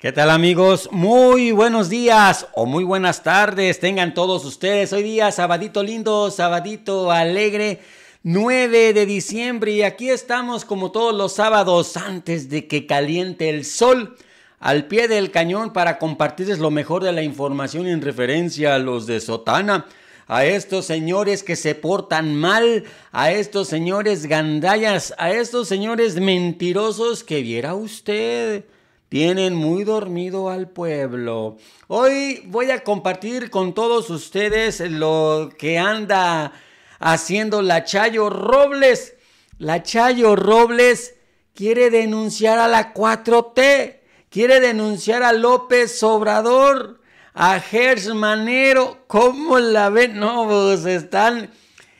¿Qué tal amigos? Muy buenos días o muy buenas tardes. Tengan todos ustedes hoy día, sabadito lindo, sabadito alegre, 9 de diciembre y aquí estamos como todos los sábados antes de que caliente el sol al pie del cañón para compartirles lo mejor de la información en referencia a los de Sotana a estos señores que se portan mal, a estos señores gandallas, a estos señores mentirosos que viera usted tienen muy dormido al pueblo. Hoy voy a compartir con todos ustedes lo que anda haciendo la Chayo Robles. La Chayo Robles quiere denunciar a la 4T, quiere denunciar a López Obrador, a Gers Manero. ¿Cómo la ven? No, pues están,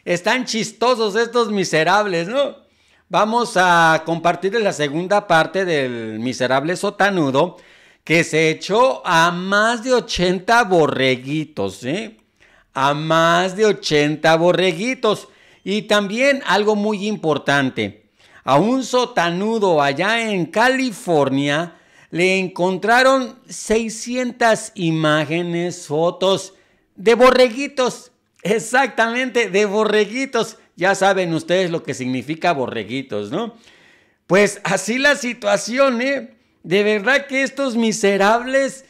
están chistosos estos miserables, ¿no? Vamos a compartirles la segunda parte del miserable sotanudo que se echó a más de 80 borreguitos, ¿eh? A más de 80 borreguitos. Y también algo muy importante, a un sotanudo allá en California le encontraron 600 imágenes, fotos de borreguitos, exactamente, de borreguitos. Ya saben ustedes lo que significa borreguitos, ¿no? Pues así la situación, ¿eh? De verdad que estos miserables,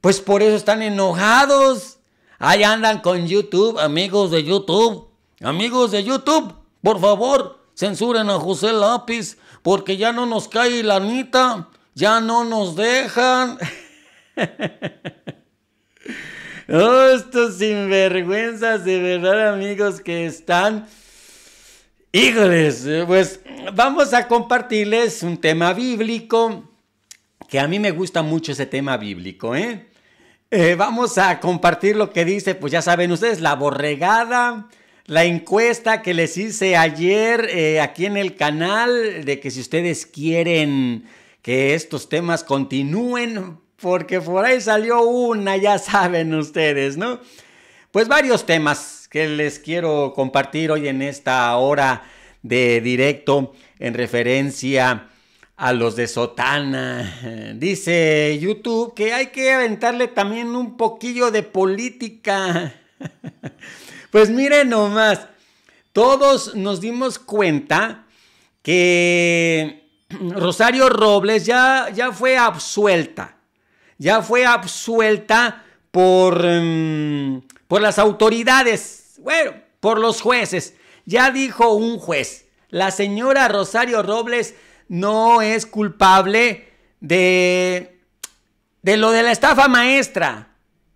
pues por eso están enojados. Ahí andan con YouTube, amigos de YouTube. Amigos de YouTube, por favor, censuren a José Lápiz, porque ya no nos cae la anita, ya no nos dejan. oh, estos sinvergüenzas de verdad, amigos, que están Híjoles, eh, pues vamos a compartirles un tema bíblico, que a mí me gusta mucho ese tema bíblico, ¿eh? ¿eh? vamos a compartir lo que dice, pues ya saben ustedes, la borregada, la encuesta que les hice ayer eh, aquí en el canal, de que si ustedes quieren que estos temas continúen, porque por ahí salió una, ya saben ustedes, ¿no? Pues varios temas que les quiero compartir hoy en esta hora de directo en referencia a los de Sotana. Dice YouTube que hay que aventarle también un poquillo de política. Pues miren nomás, todos nos dimos cuenta que Rosario Robles ya, ya fue absuelta. Ya fue absuelta por... Mm, por las autoridades, bueno, por los jueces. Ya dijo un juez, la señora Rosario Robles no es culpable de, de lo de la estafa maestra.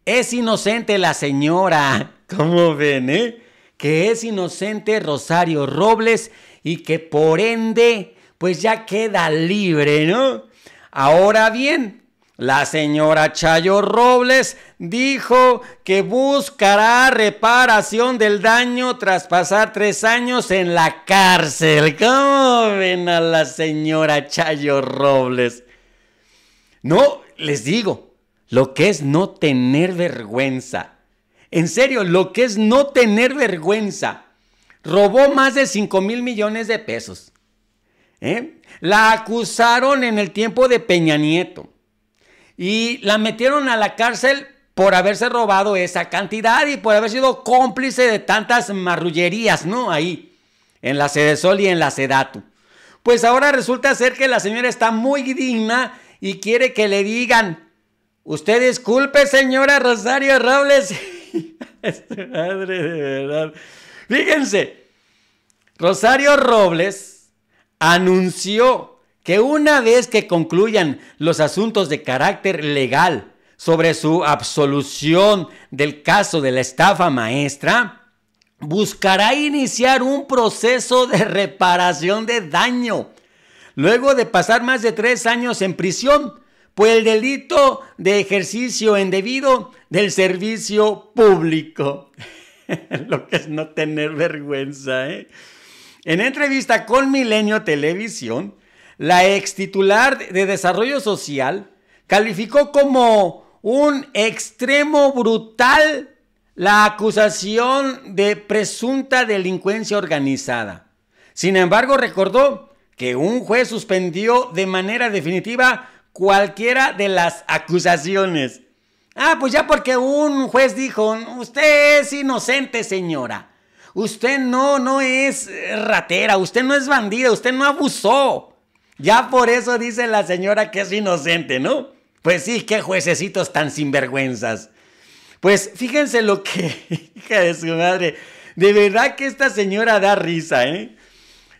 Es inocente la señora. ¿Cómo ven, eh? Que es inocente Rosario Robles y que por ende, pues ya queda libre, ¿no? Ahora bien, la señora Chayo Robles dijo que buscará reparación del daño tras pasar tres años en la cárcel. ¿Cómo ven a la señora Chayo Robles? No, les digo, lo que es no tener vergüenza. En serio, lo que es no tener vergüenza. Robó más de 5 mil millones de pesos. ¿eh? La acusaron en el tiempo de Peña Nieto y la metieron a la cárcel por haberse robado esa cantidad y por haber sido cómplice de tantas marrullerías, ¿no? Ahí, en la Sol y en la Sedatu. Pues ahora resulta ser que la señora está muy digna y quiere que le digan, usted disculpe señora Rosario Robles. Este madre de verdad. Fíjense, Rosario Robles anunció que una vez que concluyan los asuntos de carácter legal sobre su absolución del caso de la estafa maestra, buscará iniciar un proceso de reparación de daño, luego de pasar más de tres años en prisión por el delito de ejercicio indebido del servicio público. Lo que es no tener vergüenza. ¿eh? En entrevista con Milenio Televisión, la ex titular de Desarrollo Social, calificó como un extremo brutal la acusación de presunta delincuencia organizada. Sin embargo, recordó que un juez suspendió de manera definitiva cualquiera de las acusaciones. Ah, pues ya porque un juez dijo, usted es inocente, señora. Usted no, no es ratera, usted no es bandida, usted no abusó. Ya por eso dice la señora que es inocente, ¿no? Pues sí, qué juececitos tan sinvergüenzas. Pues fíjense lo que, hija de su madre, de verdad que esta señora da risa, ¿eh?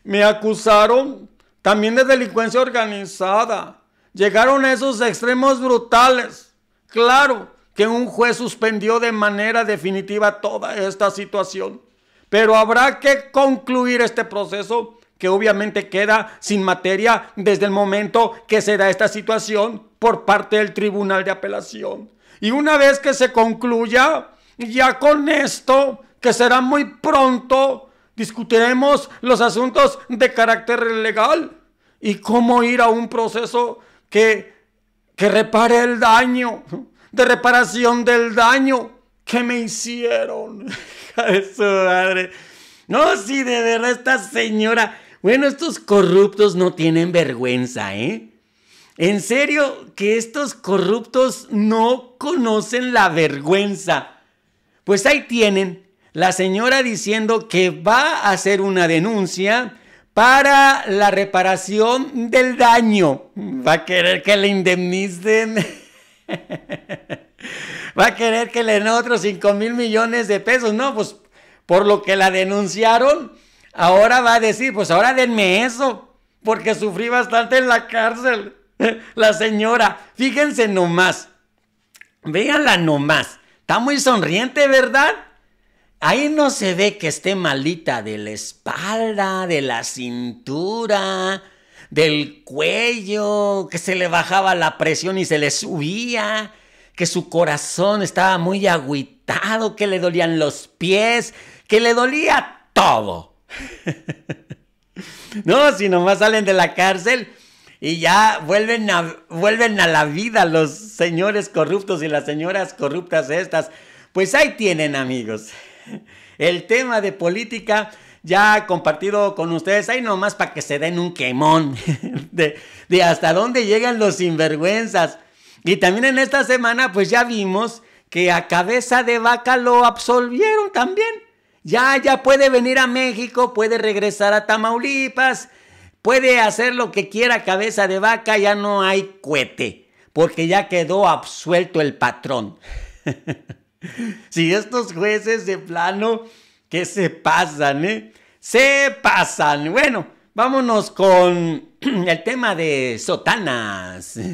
Me acusaron también de delincuencia organizada. Llegaron a esos extremos brutales. Claro que un juez suspendió de manera definitiva toda esta situación. Pero habrá que concluir este proceso que obviamente queda sin materia desde el momento que se da esta situación por parte del Tribunal de Apelación. Y una vez que se concluya, ya con esto, que será muy pronto, discutiremos los asuntos de carácter legal y cómo ir a un proceso que, que repare el daño, de reparación del daño que me hicieron. Hija madre. No, si de verdad esta señora bueno, estos corruptos no tienen vergüenza, ¿eh? En serio, que estos corruptos no conocen la vergüenza. Pues ahí tienen la señora diciendo que va a hacer una denuncia para la reparación del daño. Va a querer que le indemnicen. va a querer que le den otros 5 mil millones de pesos. No, pues por lo que la denunciaron, ahora va a decir, pues ahora denme eso, porque sufrí bastante en la cárcel. La señora, fíjense nomás, véanla nomás, está muy sonriente, ¿verdad? Ahí no se ve que esté malita de la espalda, de la cintura, del cuello, que se le bajaba la presión y se le subía, que su corazón estaba muy agüitado, que le dolían los pies, que le dolía todo. no, si nomás salen de la cárcel y ya vuelven a, vuelven a la vida los señores corruptos y las señoras corruptas estas. Pues ahí tienen amigos. El tema de política ya compartido con ustedes, ahí nomás para que se den un quemón de, de hasta dónde llegan los sinvergüenzas. Y también en esta semana pues ya vimos que a cabeza de vaca lo absolvieron también. Ya, ya puede venir a México, puede regresar a Tamaulipas, puede hacer lo que quiera, cabeza de vaca, ya no hay cohete, porque ya quedó absuelto el patrón. si estos jueces de plano, que se pasan, ¿eh? Se pasan. Bueno, vámonos con el tema de sotanas.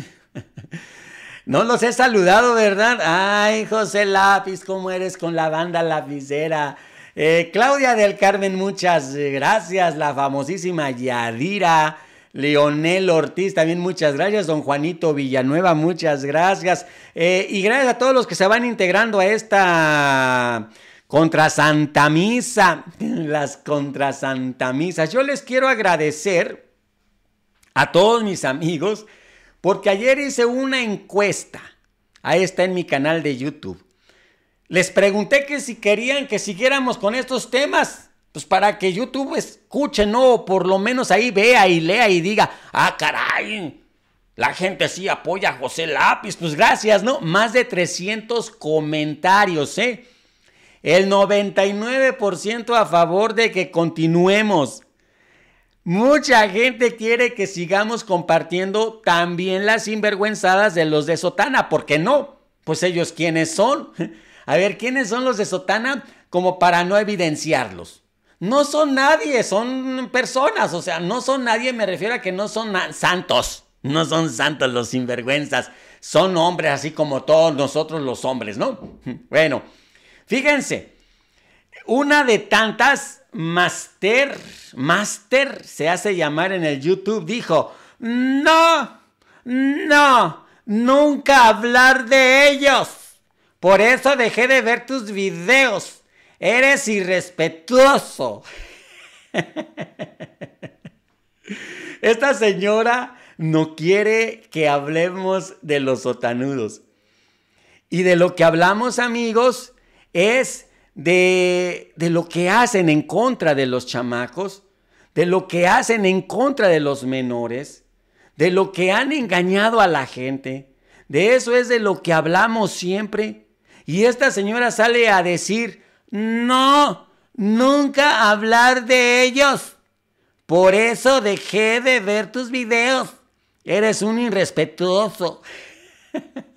No los he saludado, ¿verdad? Ay, José Lápiz, ¿cómo eres con la banda lapicera? Eh, Claudia del Carmen, muchas gracias. La famosísima Yadira. Leonel Ortiz, también muchas gracias. Don Juanito Villanueva, muchas gracias. Eh, y gracias a todos los que se van integrando a esta contra Santa Misa. Las contra Santa Yo les quiero agradecer a todos mis amigos porque ayer hice una encuesta. Ahí está en mi canal de YouTube. Les pregunté que si querían que siguiéramos con estos temas, pues para que YouTube escuche, ¿no? O por lo menos ahí vea y lea y diga, ah, caray, la gente sí apoya a José Lápiz, pues gracias, ¿no? Más de 300 comentarios, ¿eh? El 99% a favor de que continuemos. Mucha gente quiere que sigamos compartiendo también las sinvergüenzadas de los de Sotana, ¿por qué no? Pues ellos quienes son a ver quiénes son los de sotana como para no evidenciarlos. No son nadie, son personas, o sea, no son nadie, me refiero a que no son santos, no son santos los sinvergüenzas, son hombres así como todos nosotros los hombres, ¿no? Bueno, fíjense, una de tantas, Master, Master se hace llamar en el YouTube, dijo, no, no, nunca hablar de ellos. Por eso dejé de ver tus videos. Eres irrespetuoso. Esta señora no quiere que hablemos de los sotanudos. Y de lo que hablamos, amigos, es de, de, lo que hacen en contra de los chamacos, de lo que hacen en contra de los menores, de lo que han engañado a la gente. De eso es de lo que hablamos siempre. Y esta señora sale a decir, no, nunca hablar de ellos. Por eso dejé de ver tus videos. Eres un irrespetuoso.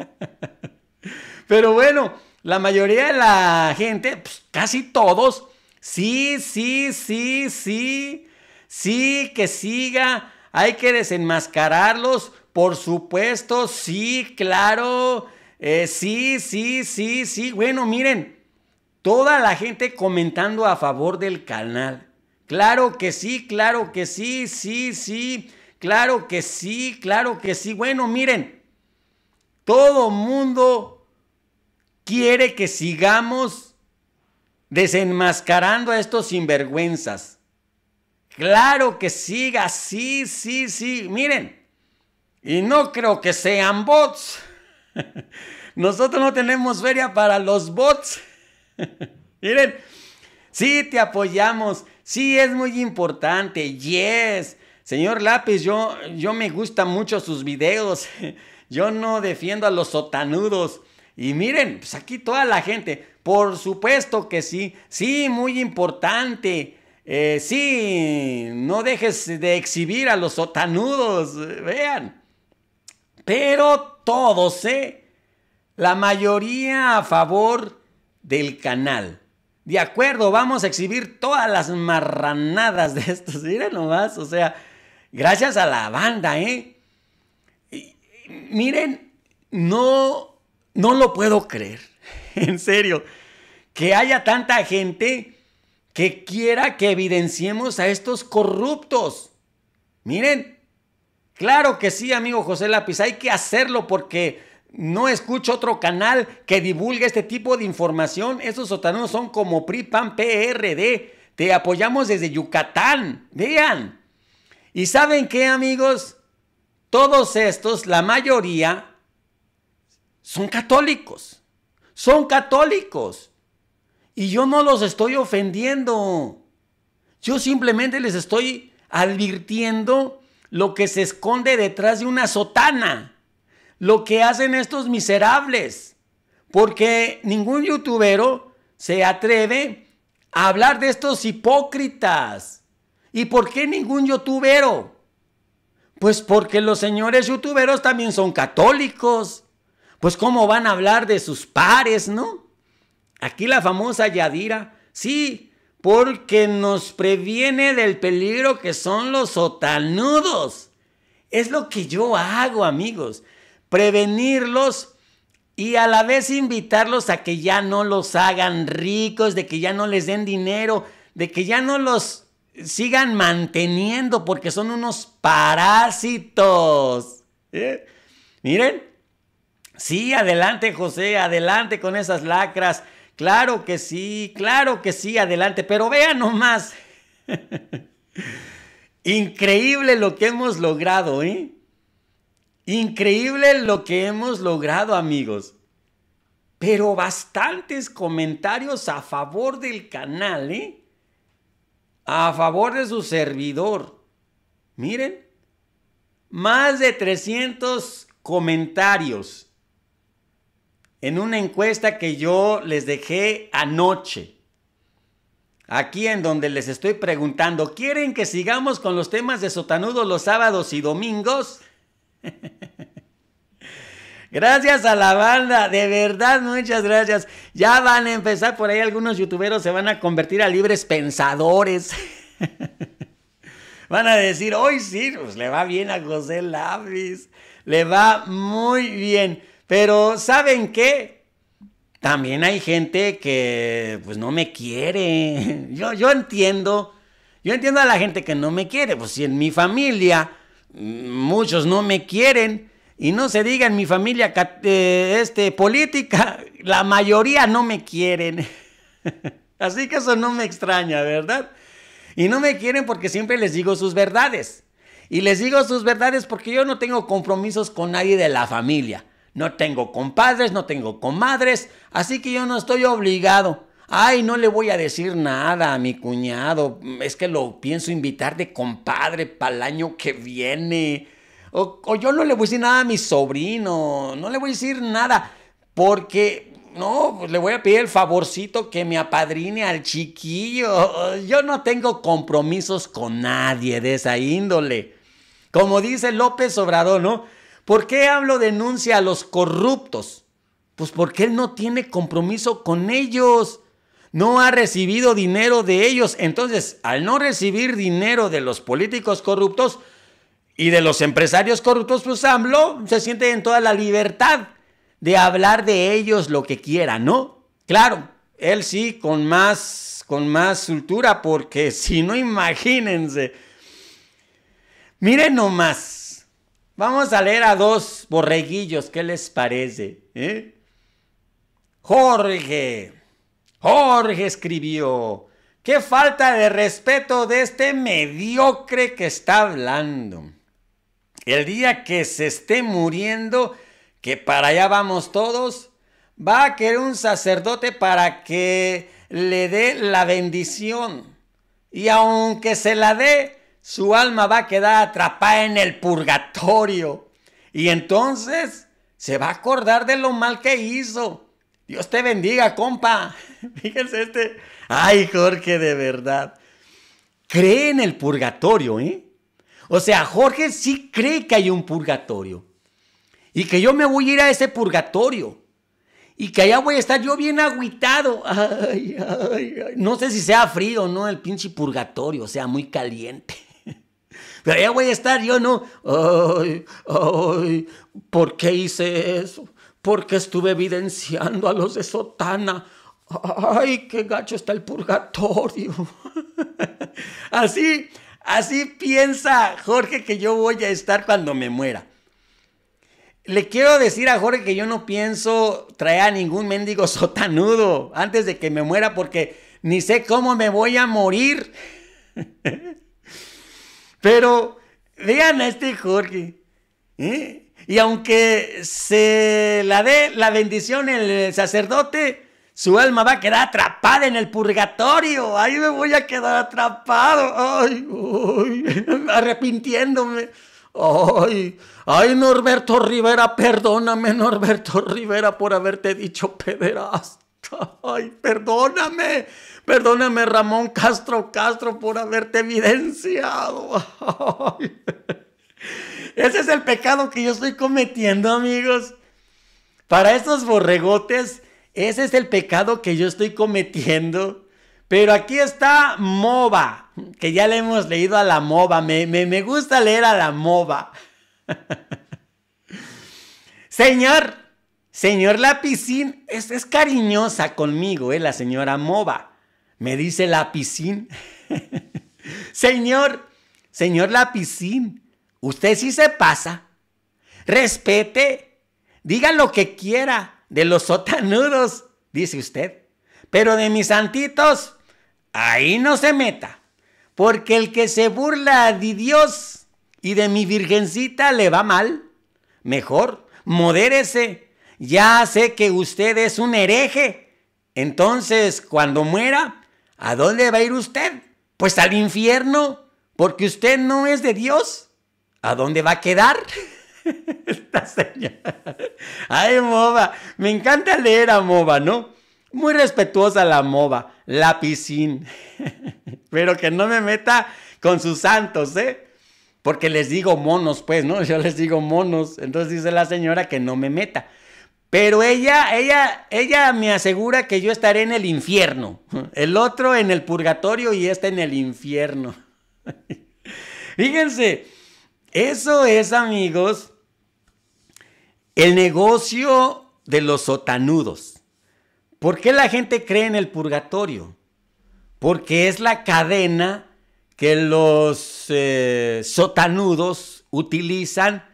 Pero bueno, la mayoría de la gente, pues, casi todos, sí, sí, sí, sí, sí, que siga. Hay que desenmascararlos, por supuesto, sí, claro. Eh, sí, sí, sí, sí. Bueno, miren, toda la gente comentando a favor del canal. Claro que sí, claro que sí, sí, sí. Claro que sí, claro que sí. Bueno, miren, todo mundo quiere que sigamos desenmascarando a estos sinvergüenzas. Claro que siga, sí, sí, sí. Miren, y no creo que sean bots. Nosotros no tenemos feria para los bots. Miren, sí te apoyamos, sí es muy importante, yes. Señor Lápiz, yo, yo me gusta mucho sus videos. Yo no defiendo a los sotanudos. Y miren, pues aquí toda la gente, por supuesto que sí, sí, muy importante. Eh, sí, no dejes de exhibir a los sotanudos, vean. Pero todos, ¿eh? La mayoría a favor del canal. De acuerdo, vamos a exhibir todas las marranadas de estos. Miren nomás, o sea, gracias a la banda, ¿eh? miren, no, no lo puedo creer. En serio, que haya tanta gente que quiera que evidenciemos a estos corruptos. Miren, Claro que sí, amigo José Lápiz, hay que hacerlo porque no escucho otro canal que divulgue este tipo de información. Esos sotanos son como PRI, PAN, PRD. E Te apoyamos desde Yucatán. Vean. ¿Y saben qué, amigos? Todos estos, la mayoría, son católicos. Son católicos. Y yo no los estoy ofendiendo. Yo simplemente les estoy advirtiendo lo que se esconde detrás de una sotana, lo que hacen estos miserables, porque ningún youtubero se atreve a hablar de estos hipócritas. ¿Y por qué ningún youtubero? Pues porque los señores youtuberos también son católicos. Pues cómo van a hablar de sus pares, ¿no? Aquí la famosa Yadira, sí, porque nos previene del peligro que son los otanudos. Es lo que yo hago, amigos, prevenirlos y a la vez invitarlos a que ya no los hagan ricos, de que ya no les den dinero, de que ya no los sigan manteniendo porque son unos parásitos. ¿Eh? Miren, sí, adelante José, adelante con esas lacras Claro que sí, claro que sí, adelante, pero vean nomás. Increíble lo que hemos logrado, ¿eh? Increíble lo que hemos logrado, amigos. Pero bastantes comentarios a favor del canal, ¿eh? A favor de su servidor. Miren, más de 300 comentarios en una encuesta que yo les dejé anoche. Aquí en donde les estoy preguntando, ¿quieren que sigamos con los temas de Sotanudo los sábados y domingos? gracias a la banda, de verdad, muchas gracias. Ya van a empezar por ahí, algunos youtuberos se van a convertir a libres pensadores. van a decir, hoy sí, pues le va bien a José Lápiz, le va muy bien. Pero ¿saben qué? También hay gente que pues no me quiere. Yo, yo entiendo, yo entiendo a la gente que no me quiere. Pues si en mi familia mm, muchos no me quieren y no se diga en mi familia eh, este, política, la mayoría no me quieren. Así que eso no me extraña, ¿verdad? Y no me quieren porque siempre les digo sus verdades. Y les digo sus verdades porque yo no tengo compromisos con nadie de la familia. No tengo compadres, no tengo comadres, así que yo no estoy obligado. Ay, no le voy a decir nada a mi cuñado. Es que lo pienso invitar de compadre para el año que viene. O, yo no le voy a decir nada a mi sobrino. No le voy a decir nada. Porque, no, pues le voy a pedir el favorcito que me apadrine al chiquillo. Yo no tengo compromisos con nadie de esa índole. Como dice López Obrador, ¿no? ¿Por qué hablo denuncia a los corruptos? Pues porque él no tiene compromiso con ellos. No ha recibido dinero de ellos. Entonces, al no recibir dinero de los políticos corruptos y de los empresarios corruptos, pues hablo, se siente en toda la libertad de hablar de ellos lo que quiera, ¿no? Claro, él sí con más con más porque si no imagínense. Miren nomás, Vamos a leer a dos borreguillos, ¿qué les parece? ¿Eh? Jorge, Jorge escribió, qué falta de respeto de este mediocre que está hablando. El día que se esté muriendo, que para allá vamos todos, va a querer un sacerdote para que le dé la bendición. Y aunque se la dé, su alma va a quedar atrapada en el purgatorio. Y entonces se va a acordar de lo mal que hizo. Dios te bendiga, compa. Fíjense este. Ay, Jorge, de verdad. Cree en el purgatorio, ¿eh? O sea, Jorge sí cree que hay un purgatorio. Y que yo me voy a ir a ese purgatorio. Y que allá voy a estar yo bien aguitado ay, ay. No sé si sea frío o no el pinche purgatorio, o sea, muy caliente. Pero ya voy a estar, yo no. Ay, ay, ¿por qué hice eso? ¿Por qué estuve evidenciando a los de Sotana. Ay, qué gacho está el purgatorio. así, así piensa Jorge que yo voy a estar cuando me muera. Le quiero decir a Jorge que yo no pienso traer a ningún mendigo sotanudo antes de que me muera porque ni sé cómo me voy a morir. Pero vean a este Jorge. ¿eh? Y aunque se la dé la bendición el sacerdote, su alma va a quedar atrapada en el purgatorio. Ahí me voy a quedar atrapado. Ay, ay, arrepintiéndome. Ay, ay, Norberto Rivera, perdóname, Norberto Rivera, por haberte dicho pederasta. Ay, perdóname. Perdóname, Ramón Castro Castro, por haberte evidenciado. Ese es el pecado que yo estoy cometiendo, amigos. Para estos borregotes, ese es el pecado que yo estoy cometiendo. Pero aquí está MOBA, que ya le hemos leído a la MOBA. Me, gusta leer a la MOBA. señor, señor Lapicín, es, es cariñosa conmigo, eh, la señora MOBA. Me dice piscina, señor, señor la piscina, usted sí se pasa. Respete. Diga lo que quiera de los sotanudos, dice usted. Pero de mis santitos, ahí no se meta. Porque el que se burla de Dios y de mi virgencita le va mal. Mejor, modérese. Ya sé que usted es un hereje. Entonces, cuando muera, ¿A dónde va a ir usted? Pues al infierno, porque usted no es de Dios. ¿A dónde va a quedar? Esta señora. Ay, MOBA. Me encanta leer a MOBA, ¿no? Muy respetuosa la MOBA, la piscina. Pero que no me meta con sus santos, ¿eh? Porque les digo monos, pues, ¿no? Yo les digo monos. Entonces dice la señora que no me meta. Pero ella, ella, ella me asegura que yo estaré en el infierno. El otro en el purgatorio y este en el infierno. Fíjense, eso es, amigos, el negocio de los sotanudos. ¿Por qué la gente cree en el purgatorio? Porque es la cadena que los eh, sotanudos utilizan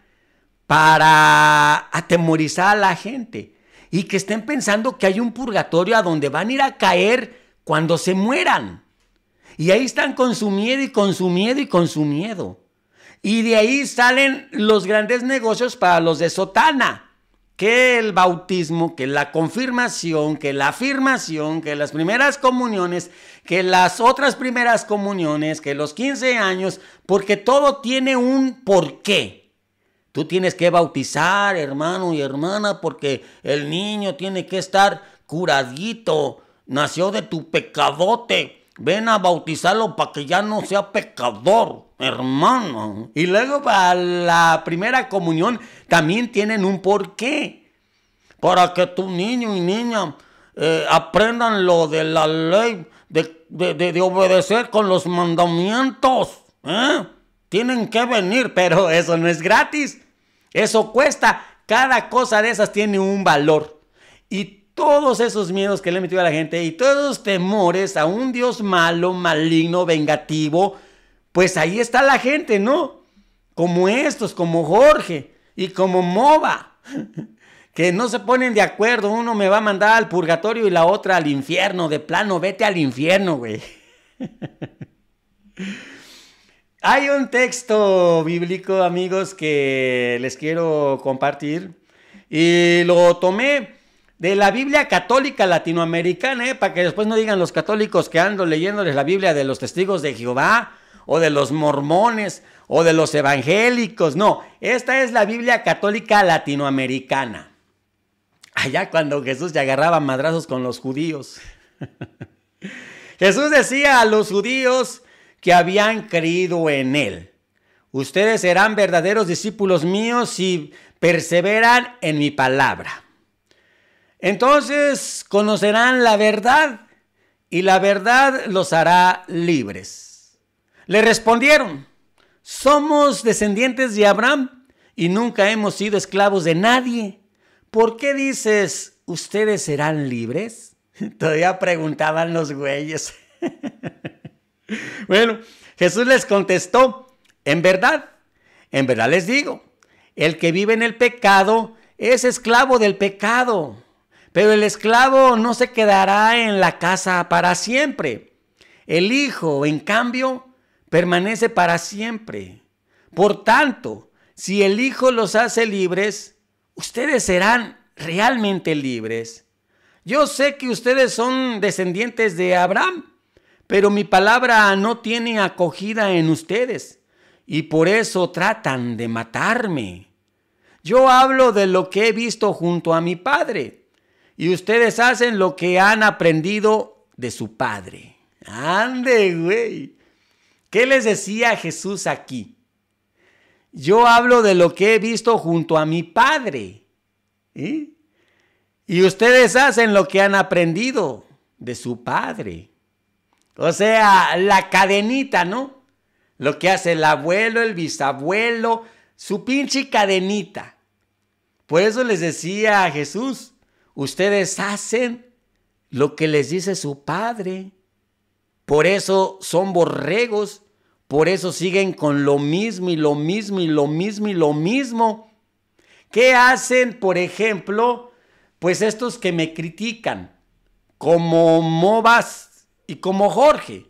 para atemorizar a la gente y que estén pensando que hay un purgatorio a donde van a ir a caer cuando se mueran. Y ahí están con su miedo y con su miedo y con su miedo. Y de ahí salen los grandes negocios para los de Sotana. Que el bautismo, que la confirmación, que la afirmación, que las primeras comuniones, que las otras primeras comuniones, que los 15 años, porque todo tiene un porqué. Tú tienes que bautizar, hermano y hermana, porque el niño tiene que estar curadito. Nació de tu pecadote. Ven a bautizarlo para que ya no sea pecador, hermano. Y luego para la primera comunión también tienen un porqué. Para que tu niño y niña eh, aprendan lo de la ley, de, obedecer con los mandamientos. ¿eh? Tienen que venir, pero eso no es gratis. Eso cuesta. Cada cosa de esas tiene un valor. Y todos esos miedos que le he metido a la gente y todos esos temores a un Dios malo, maligno, vengativo, pues ahí está la gente, ¿no? Como estos, como Jorge y como Moba, que no se ponen de acuerdo, uno me va a mandar al purgatorio y la otra al infierno, de plano, vete al infierno, güey. Hay un texto bíblico, amigos, que les quiero compartir. Y lo tomé de la Biblia católica latinoamericana, eh, para que después no digan los católicos que ando leyéndoles la Biblia de los testigos de Jehová o de los mormones o de los evangélicos. No, esta es la Biblia católica latinoamericana. Allá cuando Jesús ya agarraba madrazos con los judíos. Jesús decía a los judíos, que habían creído en él. Ustedes serán verdaderos discípulos míos si perseveran en mi palabra. Entonces conocerán la verdad y la verdad los hará libres. Le respondieron, somos descendientes de Abraham y nunca hemos sido esclavos de nadie. ¿Por qué dices, ustedes serán libres? Todavía preguntaban los güeyes. Bueno, Jesús les contestó, en verdad, en verdad les digo, el que vive en el pecado es esclavo del pecado, pero el esclavo no se quedará en la casa para siempre. El Hijo, en cambio, permanece para siempre. Por tanto, si el Hijo los hace libres, ustedes serán realmente libres. Yo sé que ustedes son descendientes de Abraham pero mi palabra no tiene acogida en ustedes, y por eso tratan de matarme. Yo hablo de lo que he visto junto a mi Padre, y ustedes hacen lo que han aprendido de su Padre. Ande, güey. ¿Qué les decía Jesús aquí? Yo hablo de lo que he visto junto a mi Padre. Y ustedes hacen lo que han aprendido de su Padre. O sea, la cadenita, ¿no? Lo que hace el abuelo, el bisabuelo, su pinche cadenita. Por eso les decía a Jesús, ustedes hacen lo que les dice su padre. Por eso son borregos, por eso siguen con lo mismo y lo mismo y lo mismo y lo mismo. ¿Qué hacen, por ejemplo, pues estos que me critican, como mobas? y como Jorge.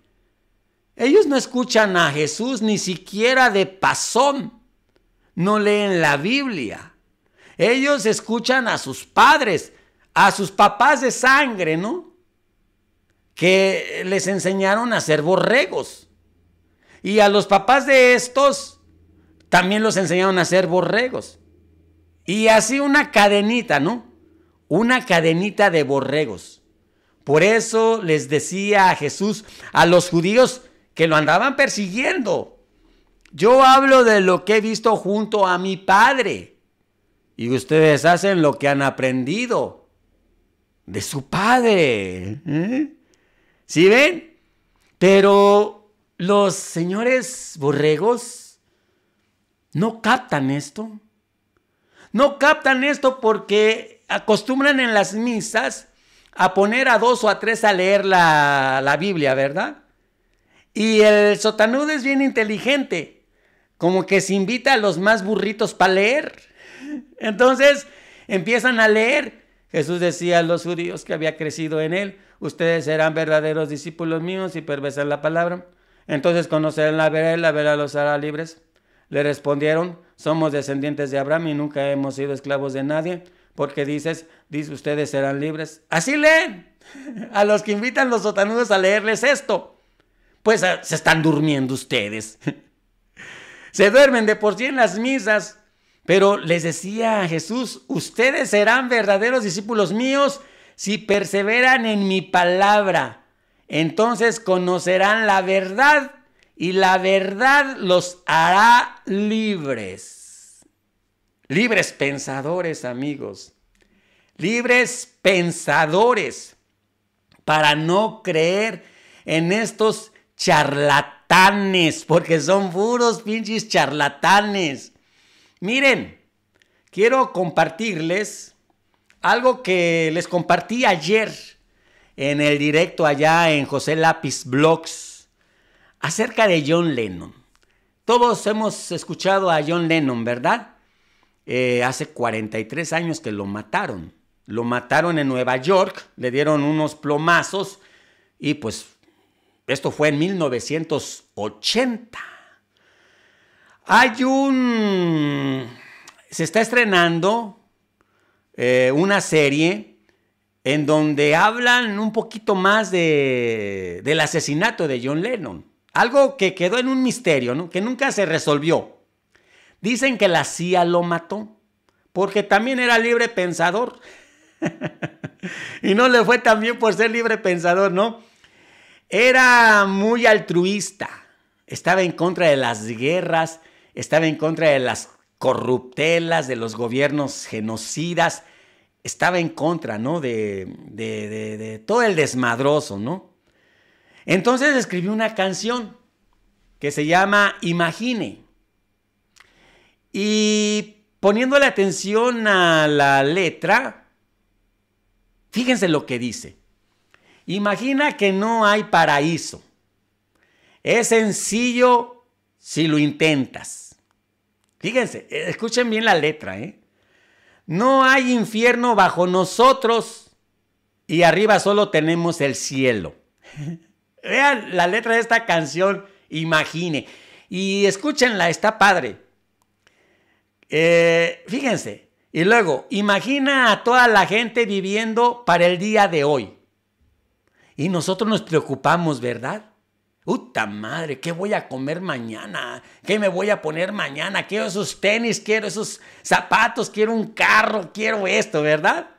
Ellos no escuchan a Jesús ni siquiera de pasón. No leen la Biblia. Ellos escuchan a sus padres, a sus papás de sangre, ¿no? Que les enseñaron a ser borregos. Y a los papás de estos también los enseñaron a ser borregos. Y así una cadenita, ¿no? Una cadenita de borregos. Por eso les decía a Jesús a los judíos que lo andaban persiguiendo. Yo hablo de lo que he visto junto a mi padre. Y ustedes hacen lo que han aprendido de su padre. ¿eh? ¿Sí ven? Pero los señores borregos no captan esto. No captan esto porque acostumbran en las misas a poner a dos o a tres a leer la, Biblia, ¿verdad? Y el sotanudo es bien inteligente, como que se invita a los más burritos para leer. Entonces empiezan a leer. Jesús decía a los judíos que había crecido en él, ustedes serán verdaderos discípulos míos y perversan la palabra. Entonces conocerán la verdad y la verdad los hará libres. Le respondieron, somos descendientes de Abraham y nunca hemos sido esclavos de nadie porque dices, dice, ustedes serán libres. Así leen a los que invitan los sotanudos a leerles esto. Pues ah, se están durmiendo ustedes. Se duermen de por sí en las misas. Pero les decía Jesús, ustedes serán verdaderos discípulos míos si perseveran en mi palabra. Entonces conocerán la verdad y la verdad los hará libres. Libres pensadores, amigos. Libres pensadores para no creer en estos charlatanes, porque son puros pinches charlatanes. Miren, quiero compartirles algo que les compartí ayer en el directo allá en José Lápiz Blogs acerca de John Lennon. Todos hemos escuchado a John Lennon, ¿verdad? Eh, hace 43 años que lo mataron. Lo mataron en Nueva York, le dieron unos plomazos y pues esto fue en 1980. Hay un... Se está estrenando eh, una serie en donde hablan un poquito más de, del asesinato de John Lennon. Algo que quedó en un misterio, que nunca se resolvió. Dicen que la CIA lo mató, porque también era libre pensador. y no le fue también por ser libre pensador, ¿no? Era muy altruista, estaba en contra de las guerras, estaba en contra de las corruptelas, de los gobiernos genocidas, estaba en contra, ¿no? De, de, de, de todo el desmadroso, ¿no? Entonces escribió una canción que se llama Imagine. Y poniéndole atención a la letra, fíjense lo que dice. Imagina que no hay paraíso. Es sencillo si lo intentas. Fíjense, eh, escuchen bien la letra, ¿eh? No hay infierno bajo nosotros y arriba solo tenemos el cielo. Vean la letra de esta canción, imagine. Y escúchenla, está padre. Eh, fíjense. Y luego, imagina a toda la gente viviendo para el día de hoy. Y nosotros nos preocupamos, ¿verdad? Puta madre, ¿qué voy a comer mañana? ¿Qué me voy a poner mañana? Quiero esos tenis, quiero esos zapatos, quiero un carro, quiero esto, ¿verdad?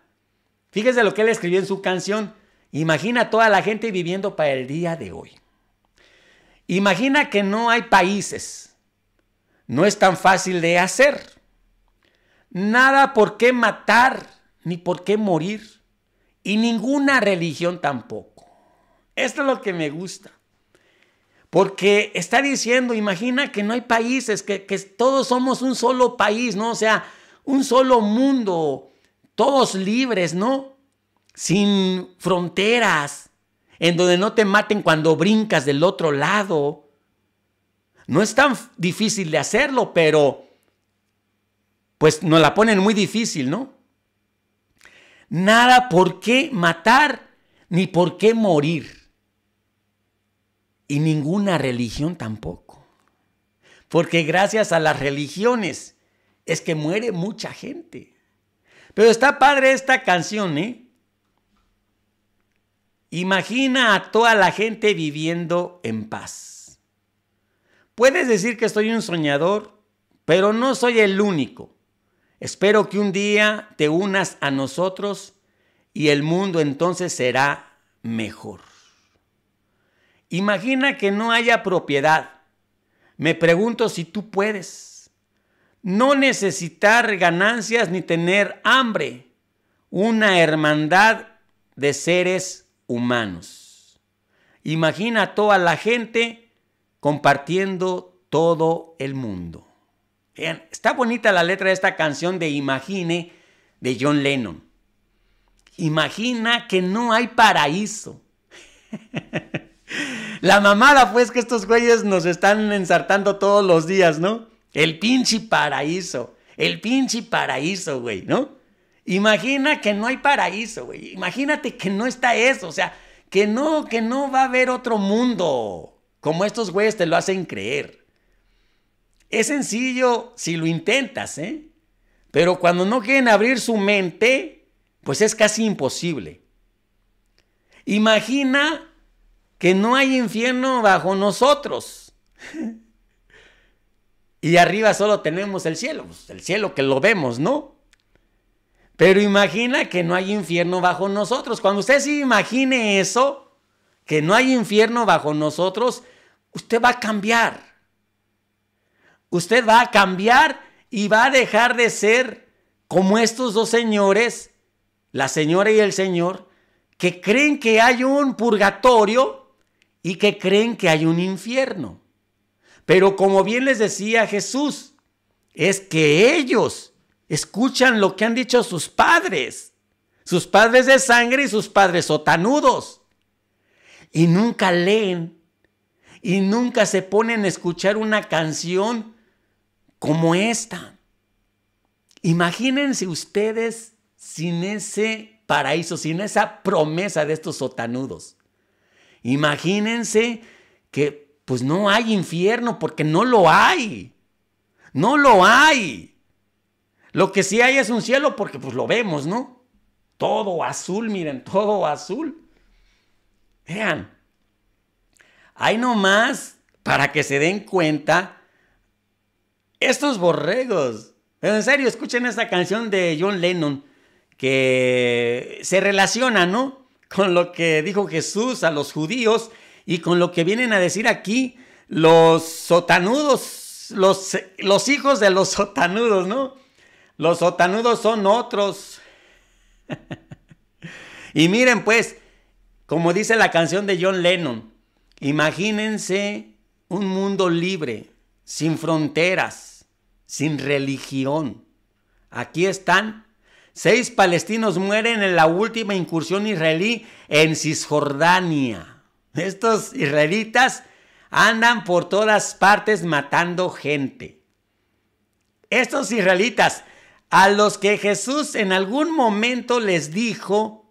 fíjense lo que él escribió en su canción. Imagina a toda la gente viviendo para el día de hoy. Imagina que no hay países. No es tan fácil de hacer nada por qué matar, ni por qué morir, y ninguna religión tampoco. Esto es lo que me gusta. Porque está diciendo, imagina que no hay países, que, todos somos un solo país, ¿no? O sea, un solo mundo, todos libres, ¿no? Sin fronteras, en donde no te maten cuando brincas del otro lado. No es tan difícil de hacerlo, pero pues nos la ponen muy difícil, ¿no? Nada por qué matar ni por qué morir. Y ninguna religión tampoco. Porque gracias a las religiones es que muere mucha gente. Pero está padre esta canción, ¿eh? Imagina a toda la gente viviendo en paz. Puedes decir que soy un soñador, pero no soy el único. Espero que un día te unas a nosotros y el mundo entonces será mejor. Imagina que no haya propiedad. Me pregunto si tú puedes. No necesitar ganancias ni tener hambre. Una hermandad de seres humanos. Imagina toda la gente compartiendo todo el mundo está bonita la letra de esta canción de Imagine de John Lennon. Imagina que no hay paraíso. la mamada pues que estos güeyes nos están ensartando todos los días, ¿no? El pinche paraíso. El pinche paraíso, güey, ¿no? Imagina que no hay paraíso, güey. Imagínate que no está eso. O sea, que no, que no va a haber otro mundo. Como estos güeyes te lo hacen creer. Es sencillo si lo intentas, ¿eh? Pero cuando no quieren abrir su mente, pues es casi imposible. Imagina que no hay infierno bajo nosotros. y arriba solo tenemos el cielo, pues, el cielo que lo vemos, ¿no? Pero imagina que no hay infierno bajo nosotros. Cuando usted se imagine eso, que no hay infierno bajo nosotros, usted va a cambiar. Usted va a cambiar y va a dejar de ser como estos dos señores, la señora y el señor, que creen que hay un purgatorio y que creen que hay un infierno. Pero como bien les decía Jesús, es que ellos escuchan lo que han dicho sus padres, sus padres de sangre y sus padres sotanudos, y nunca leen y nunca se ponen a escuchar una canción como esta. Imagínense ustedes sin ese paraíso, sin esa promesa de estos sotanudos. Imagínense que pues no hay infierno porque no lo hay. No lo hay. Lo que sí hay es un cielo porque pues lo vemos, ¿no? Todo azul, miren, todo azul. Vean. Hay nomás para que se den cuenta estos borregos. En serio, escuchen esta canción de John Lennon que se relaciona, ¿no? Con lo que dijo Jesús a los judíos y con lo que vienen a decir aquí los sotanudos, los, los hijos de los sotanudos, ¿no? Los sotanudos son otros. y miren pues, como dice la canción de John Lennon, imagínense un mundo libre, sin fronteras, sin religión. Aquí están. Seis palestinos mueren en la última incursión israelí en Cisjordania. Estos israelitas andan por todas partes matando gente. Estos israelitas a los que Jesús en algún momento les dijo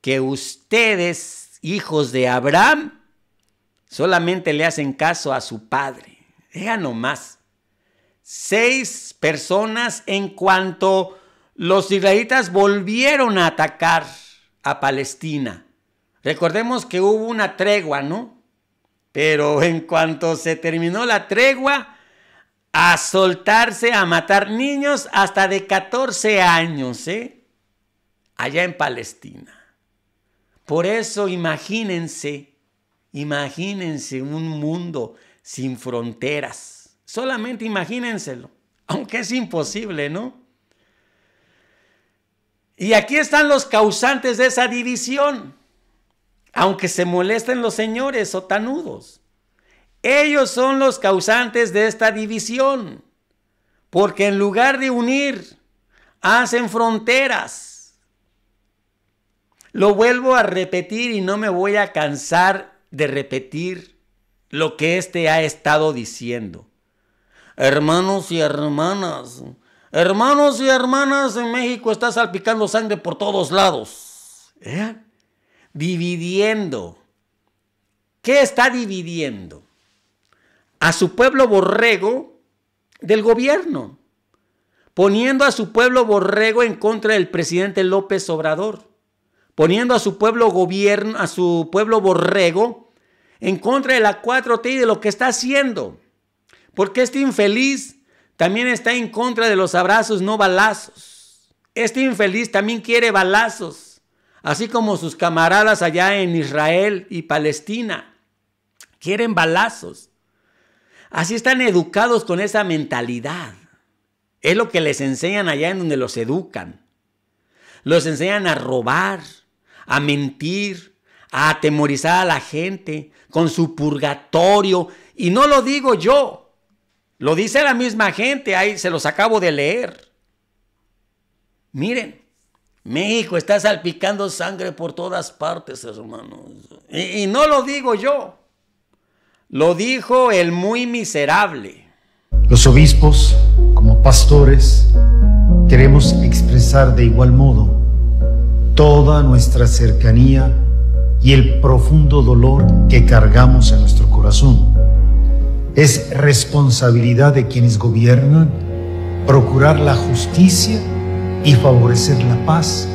que ustedes, hijos de Abraham, solamente le hacen caso a su padre. Deja nomás. Seis personas en cuanto los israelitas volvieron a atacar a Palestina. Recordemos que hubo una tregua, ¿no? Pero en cuanto se terminó la tregua, a soltarse, a matar niños hasta de 14 años, ¿eh? Allá en Palestina. Por eso imagínense, imagínense un mundo sin fronteras. Solamente imagínenselo, aunque es imposible, ¿no? Y aquí están los causantes de esa división, aunque se molesten los señores sotanudos. Ellos son los causantes de esta división, porque en lugar de unir, hacen fronteras. Lo vuelvo a repetir y no me voy a cansar de repetir lo que éste ha estado diciendo. Hermanos y hermanas, hermanos y hermanas, en México está salpicando sangre por todos lados, ¿eh? dividiendo. ¿Qué está dividiendo? A su pueblo borrego del gobierno, poniendo a su pueblo borrego en contra del presidente López Obrador, poniendo a su pueblo gobierno, a su pueblo borrego en contra de la 4T y de lo que está haciendo. Porque este infeliz también está en contra de los abrazos, no balazos. Este infeliz también quiere balazos, así como sus camaradas allá en Israel y Palestina. Quieren balazos. Así están educados con esa mentalidad. Es lo que les enseñan allá en donde los educan. Los enseñan a robar, a mentir, a atemorizar a la gente, con su purgatorio. Y no lo digo yo, lo dice la misma gente, ahí se los acabo de leer. Miren, México está salpicando sangre por todas partes, hermanos. Y, y no lo digo yo, lo dijo el muy miserable. Los obispos, como pastores, queremos expresar de igual modo toda nuestra cercanía y el profundo dolor que cargamos en nuestro corazón. Es responsabilidad de quienes gobiernan procurar la justicia y favorecer la paz.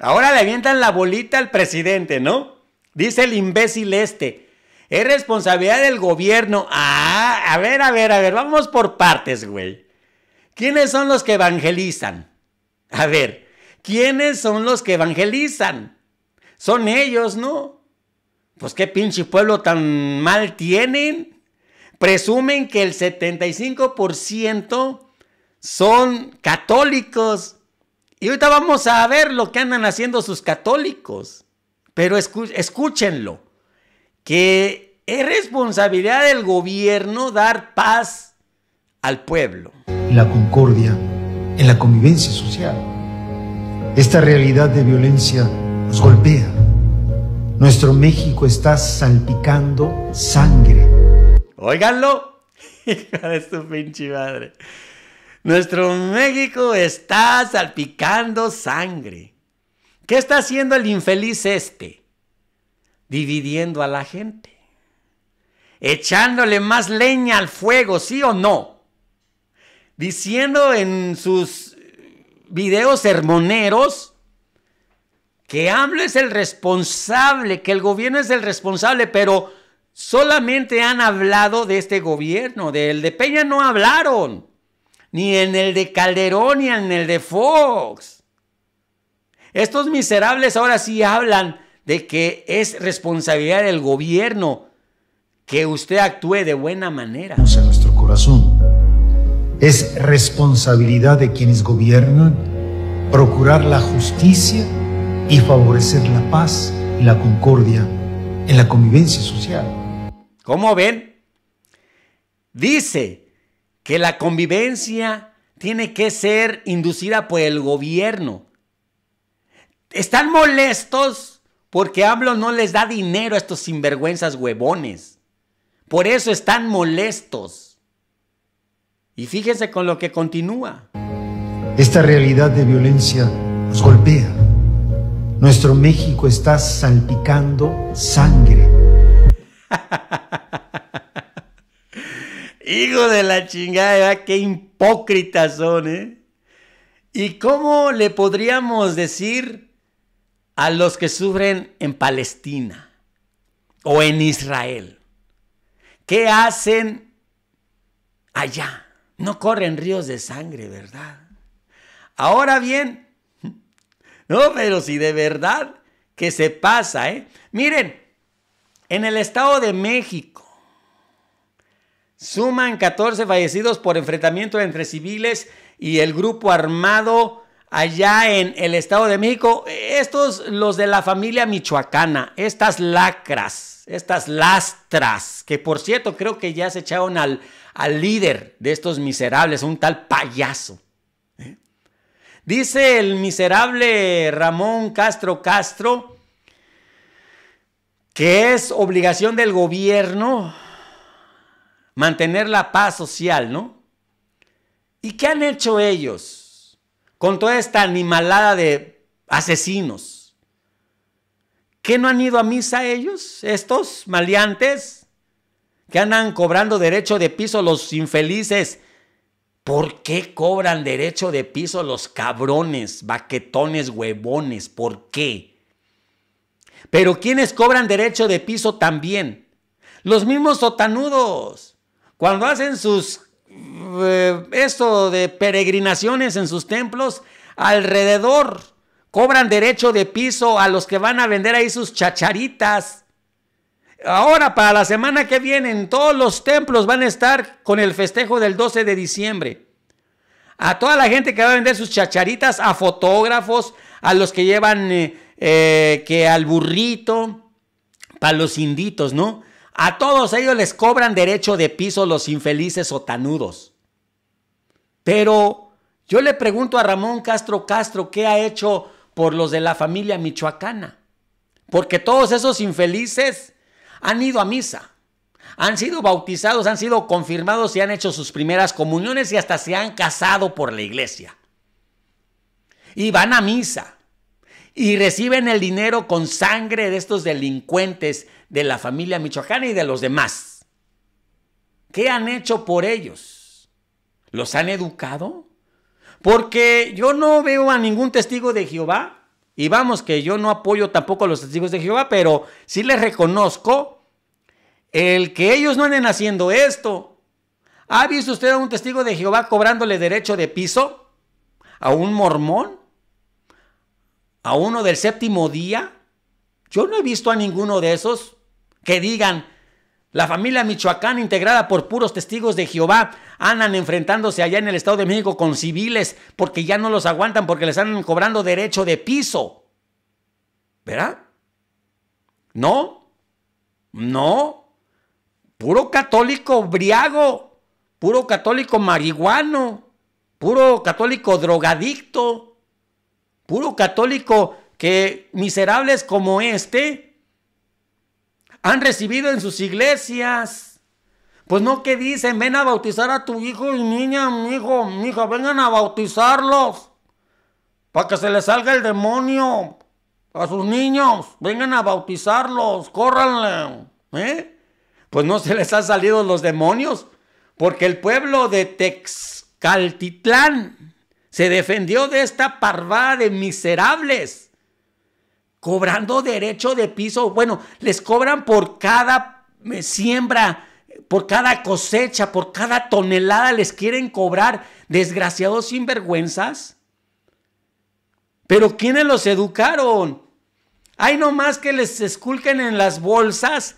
Ahora le avientan la bolita al presidente, ¿no? Dice el imbécil este. Es responsabilidad del gobierno. Ah, a ver, a ver, a ver, vamos por partes, güey. ¿Quiénes son los que evangelizan? A ver, ¿quiénes son los que evangelizan? Son ellos, ¿no? Pues qué pinche pueblo tan mal tienen. Presumen que el 75% son católicos. Y ahorita vamos a ver lo que andan haciendo sus católicos. Pero escúchenlo. Que es responsabilidad del gobierno dar paz al pueblo. La concordia en la convivencia social. Esta realidad de violencia golpea. Nuestro México está salpicando sangre. Óiganlo, hija de su pinche madre. Nuestro México está salpicando sangre. ¿Qué está haciendo el infeliz este? Dividiendo a la gente. Echándole más leña al fuego, ¿sí o no? Diciendo en sus videos sermoneros que AMLO es el responsable, que el gobierno es el responsable, pero solamente han hablado de este gobierno, del de Peña no hablaron, ni en el de Calderón, ni en el de Fox. Estos miserables ahora sí hablan de que es responsabilidad del gobierno que usted actúe de buena manera. En nuestro corazón es responsabilidad de quienes gobiernan procurar la justicia y favorecer la paz y la concordia en la convivencia social. ¿Cómo ven? Dice que la convivencia tiene que ser inducida por el gobierno. Están molestos porque hablo no les da dinero a estos sinvergüenzas huevones. Por eso están molestos. Y fíjense con lo que continúa. Esta realidad de violencia nos golpea nuestro México está salpicando sangre. Hijo de la chingada, qué hipócritas son, ¿eh? ¿Y cómo le podríamos decir a los que sufren en Palestina o en Israel? ¿Qué hacen allá? No corren ríos de sangre, ¿verdad? Ahora bien, no, pero si de verdad que se pasa, ¿eh? Miren, en el Estado de México suman 14 fallecidos por enfrentamiento entre civiles y el grupo armado allá en el Estado de México. Estos, los de la familia michoacana, estas lacras, estas lastras, que por cierto creo que ya se echaron al, al líder de estos miserables, un tal payaso. Dice el miserable Ramón Castro Castro que es obligación del gobierno mantener la paz social, ¿no? ¿Y qué han hecho ellos con toda esta animalada de asesinos? ¿Qué no han ido a misa ellos, estos maleantes? que andan cobrando derecho de piso los infelices ¿Por qué cobran derecho de piso los cabrones, baquetones, huevones? ¿Por qué? Pero ¿quiénes cobran derecho de piso también? Los mismos sotanudos. Cuando hacen sus... Eh, de peregrinaciones en sus templos, alrededor cobran derecho de piso a los que van a vender ahí sus chacharitas Ahora, para la semana que viene, todos los templos van a estar con el festejo del 12 de diciembre. A toda la gente que va a vender sus chacharitas, a fotógrafos, a los que llevan eh, eh, que al burrito, para los inditos, ¿no? A todos ellos les cobran derecho de piso los infelices o tanudos. Pero yo le pregunto a Ramón Castro Castro qué ha hecho por los de la familia michoacana. Porque todos esos infelices han ido a misa, han sido bautizados, han sido confirmados y han hecho sus primeras comuniones y hasta se han casado por la iglesia. Y van a misa y reciben el dinero con sangre de estos delincuentes de la familia michoacana y de los demás. ¿Qué han hecho por ellos? ¿Los han educado? Porque yo no veo a ningún testigo de Jehová y vamos, que yo no apoyo tampoco a los testigos de Jehová, pero sí les reconozco el que ellos no anden haciendo esto. ¿Ha visto usted a un testigo de Jehová cobrándole derecho de piso? ¿A un mormón? ¿A uno del séptimo día? Yo no he visto a ninguno de esos que digan, la familia Michoacán, integrada por puros testigos de Jehová, andan enfrentándose allá en el Estado de México con civiles porque ya no los aguantan porque les están cobrando derecho de piso. ¿Verdad? No, no. Puro católico briago, puro católico marihuano, puro católico drogadicto, puro católico que miserables como este han recibido en sus iglesias. Pues no que dicen, ven a bautizar a tu hijo y niña, mi hijo, mi hija, vengan a bautizarlos. Para que se les salga el demonio a sus niños, vengan a bautizarlos, córranle. ¿eh? Pues no se les han salido los demonios, porque el pueblo de Texcaltitlán se defendió de esta parvada de miserables cobrando derecho de piso. Bueno, les cobran por cada eh, siembra, por cada cosecha, por cada tonelada les quieren cobrar. Desgraciados sinvergüenzas. Pero ¿quiénes los educaron? Hay nomás que les esculquen en las bolsas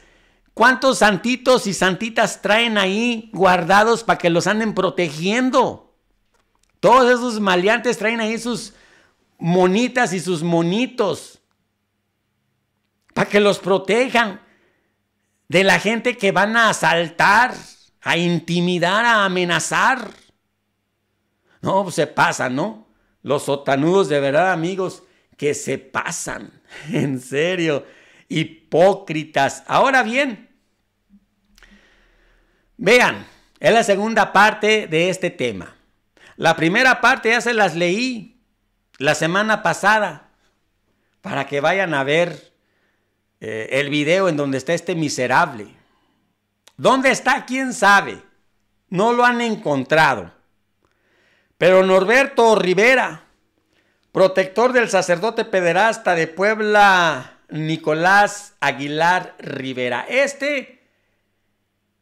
cuántos santitos y santitas traen ahí guardados para que los anden protegiendo. Todos esos maleantes traen ahí sus monitas y sus monitos para que los protejan de la gente que van a asaltar, a intimidar, a amenazar. No, pues se pasan, ¿no? Los sotanudos de verdad, amigos, que se pasan, en serio, hipócritas. Ahora bien, vean, es la segunda parte de este tema. La primera parte ya se las leí la semana pasada para que vayan a ver eh, el video en donde está este miserable. ¿Dónde está? ¿Quién sabe? No lo han encontrado. Pero Norberto Rivera, protector del sacerdote pederasta de Puebla, Nicolás Aguilar Rivera, este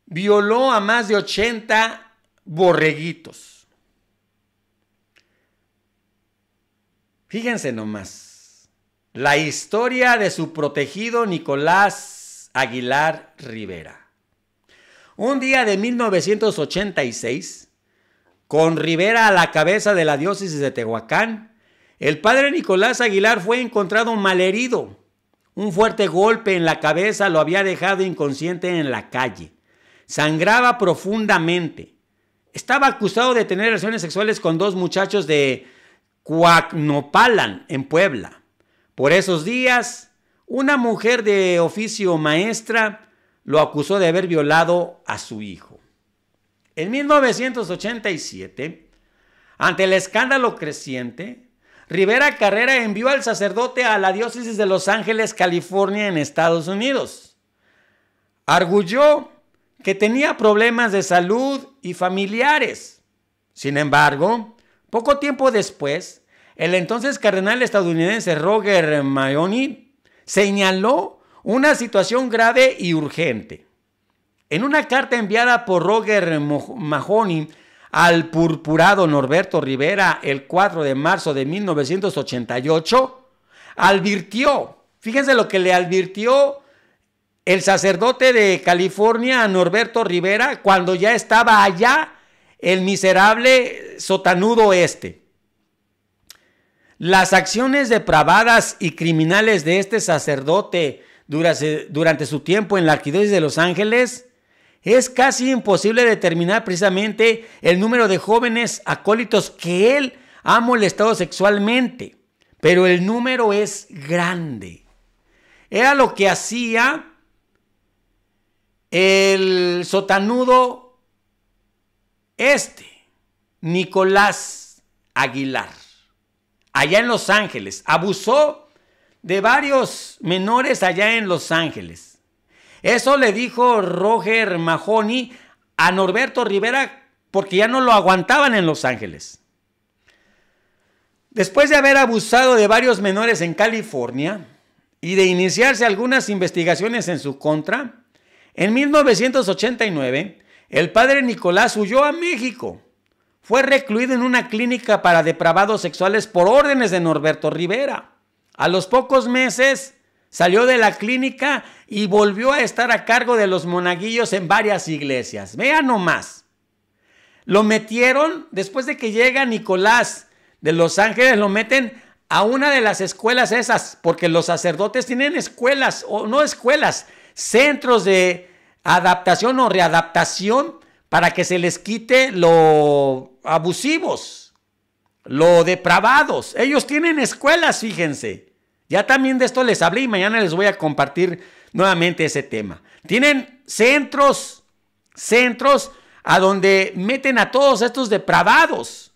violó a más de 80 borreguitos. Fíjense nomás. La historia de su protegido Nicolás Aguilar Rivera. Un día de 1986, con Rivera a la cabeza de la diócesis de Tehuacán, el padre Nicolás Aguilar fue encontrado malherido. Un fuerte golpe en la cabeza lo había dejado inconsciente en la calle. Sangraba profundamente. Estaba acusado de tener relaciones sexuales con dos muchachos de Coacnopalan, en Puebla. Por esos días, una mujer de oficio maestra lo acusó de haber violado a su hijo. En 1987, ante el escándalo creciente, Rivera Carrera envió al sacerdote a la diócesis de Los Ángeles, California, en Estados Unidos. Arguyó que tenía problemas de salud y familiares. Sin embargo, poco tiempo después, el entonces cardenal estadounidense Roger Mayoni señaló una situación grave y urgente. En una carta enviada por Roger Mahoney al purpurado Norberto Rivera el 4 de marzo de 1988, advirtió, fíjense lo que le advirtió el sacerdote de California a Norberto Rivera cuando ya estaba allá el miserable sotanudo este. Las acciones depravadas y criminales de este sacerdote durante su tiempo en la arquidiócesis de Los Ángeles es casi imposible determinar precisamente el número de jóvenes acólitos que él ha molestado sexualmente, pero el número es grande. Era lo que hacía el sotanudo este, Nicolás Aguilar allá en Los Ángeles. Abusó de varios menores allá en Los Ángeles. Eso le dijo Roger Mahoney a Norberto Rivera porque ya no lo aguantaban en Los Ángeles. Después de haber abusado de varios menores en California y de iniciarse algunas investigaciones en su contra, en 1989 el padre Nicolás huyó a México fue recluido en una clínica para depravados sexuales por órdenes de Norberto Rivera. A los pocos meses salió de la clínica y volvió a estar a cargo de los monaguillos en varias iglesias. Vean nomás. Lo metieron después de que llega Nicolás de Los Ángeles, lo meten a una de las escuelas esas, porque los sacerdotes tienen escuelas, o no escuelas, centros de adaptación o readaptación para que se les quite lo abusivos, lo depravados. Ellos tienen escuelas, fíjense. Ya también de esto les hablé y mañana les voy a compartir nuevamente ese tema. Tienen centros, centros a donde meten a todos estos depravados.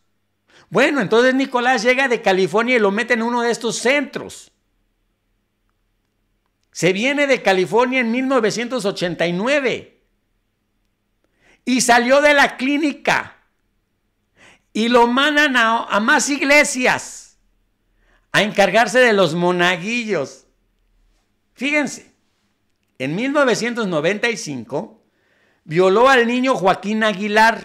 Bueno, entonces Nicolás llega de California y lo mete en uno de estos centros. Se viene de California en 1989 y salió de la clínica y lo mandan a, a más iglesias a encargarse de los monaguillos. Fíjense, en 1995 violó al niño Joaquín Aguilar.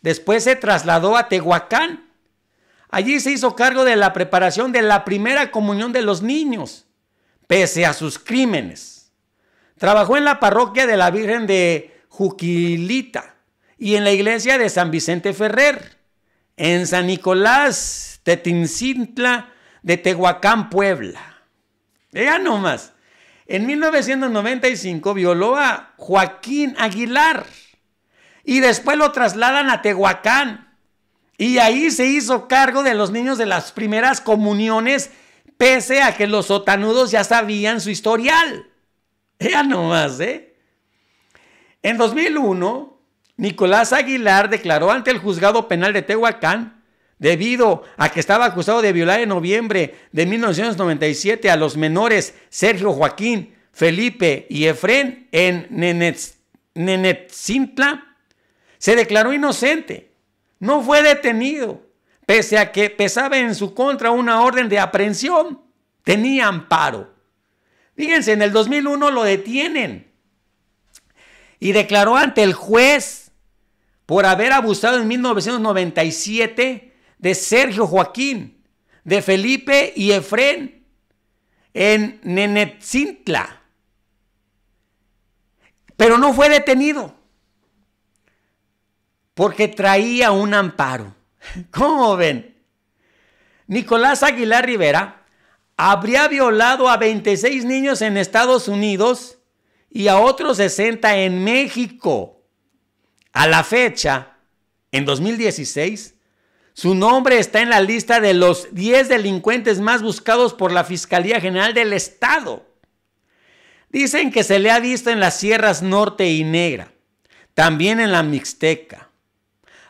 Después se trasladó a Tehuacán. Allí se hizo cargo de la preparación de la primera comunión de los niños, pese a sus crímenes. Trabajó en la parroquia de la Virgen de Juquilita y en la iglesia de San Vicente Ferrer, en San Nicolás, Tetincintla de Tehuacán, Puebla. Ya nomás. En 1995 violó a Joaquín Aguilar y después lo trasladan a Tehuacán. Y ahí se hizo cargo de los niños de las primeras comuniones, pese a que los sotanudos ya sabían su historial. Ya nomás, ¿eh? En 2001, Nicolás Aguilar declaró ante el juzgado penal de Tehuacán debido a que estaba acusado de violar en noviembre de 1997 a los menores Sergio Joaquín, Felipe y Efrén en Nenetzintla, se declaró inocente. No fue detenido, pese a que pesaba en su contra una orden de aprehensión. Tenía amparo. Fíjense, en el 2001 lo detienen y declaró ante el juez por haber abusado en 1997 de Sergio Joaquín, de Felipe y Efrén en Nenetzintla. Pero no fue detenido porque traía un amparo. ¿Cómo ven? Nicolás Aguilar Rivera habría violado a 26 niños en Estados Unidos y a otros 60 en México. A la fecha, en 2016, su nombre está en la lista de los 10 delincuentes más buscados por la Fiscalía General del Estado. Dicen que se le ha visto en las sierras norte y negra, también en la Mixteca.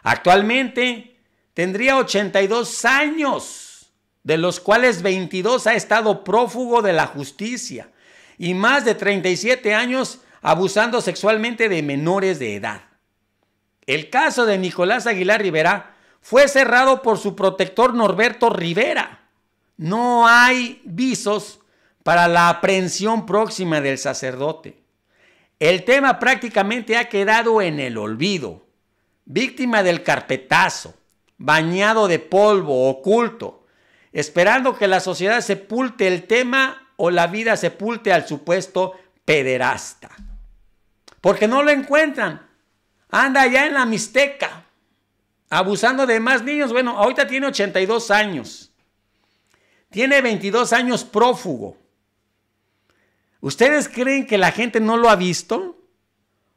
Actualmente tendría 82 años, de los cuales 22 ha estado prófugo de la justicia y más de 37 años abusando sexualmente de menores de edad. El caso de Nicolás Aguilar Rivera fue cerrado por su protector Norberto Rivera. No hay visos para la aprehensión próxima del sacerdote. El tema prácticamente ha quedado en el olvido, víctima del carpetazo, bañado de polvo, oculto, esperando que la sociedad sepulte el tema o la vida sepulte al supuesto pederasta. Porque no lo encuentran. Anda allá en la Mixteca, abusando de más niños. Bueno, ahorita tiene 82 años. Tiene 22 años prófugo. ¿Ustedes creen que la gente no lo ha visto?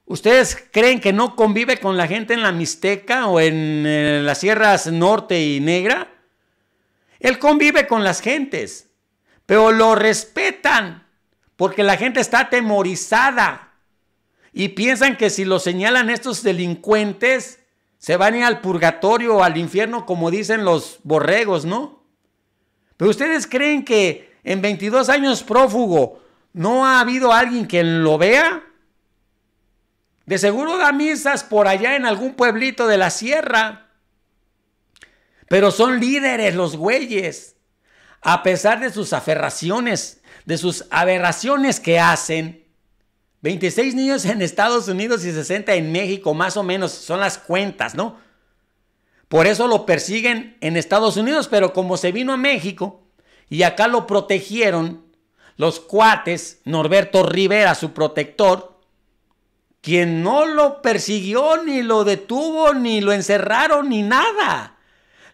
¿Ustedes creen que no convive con la gente en la Mixteca o en eh, las sierras norte y negra? Él convive con las gentes pero lo respetan porque la gente está atemorizada y piensan que si lo señalan estos delincuentes, se van a al purgatorio o al infierno, como dicen los borregos, ¿no? Pero ustedes creen que en 22 años prófugo no ha habido alguien que lo vea. De seguro da misas por allá en algún pueblito de la sierra. Pero son líderes los güeyes a pesar de sus aferraciones, de sus aberraciones que hacen, 26 niños en Estados Unidos y 60 en México, más o menos, son las cuentas, ¿no? Por eso lo persiguen en Estados Unidos, pero como se vino a México y acá lo protegieron los cuates, Norberto Rivera, su protector, quien no lo persiguió, ni lo detuvo, ni lo encerraron, ni nada.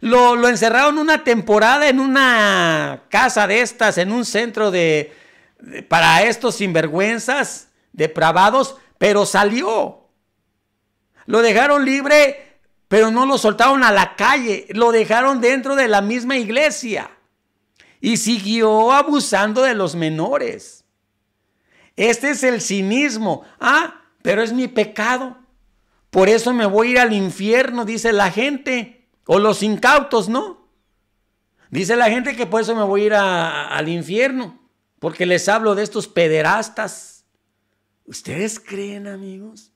Lo, encerraron una temporada en una casa de estas, en un centro de, de para estos sinvergüenzas, depravados, pero salió. Lo dejaron libre, pero no lo soltaron a la calle, lo dejaron dentro de la misma iglesia y siguió abusando de los menores. Este es el cinismo. Ah, pero es mi pecado. Por eso me voy a ir al infierno, dice la gente. O los incautos, ¿no? Dice la gente que por eso me voy a ir al infierno, porque les hablo de estos pederastas. ¿Ustedes creen, amigos?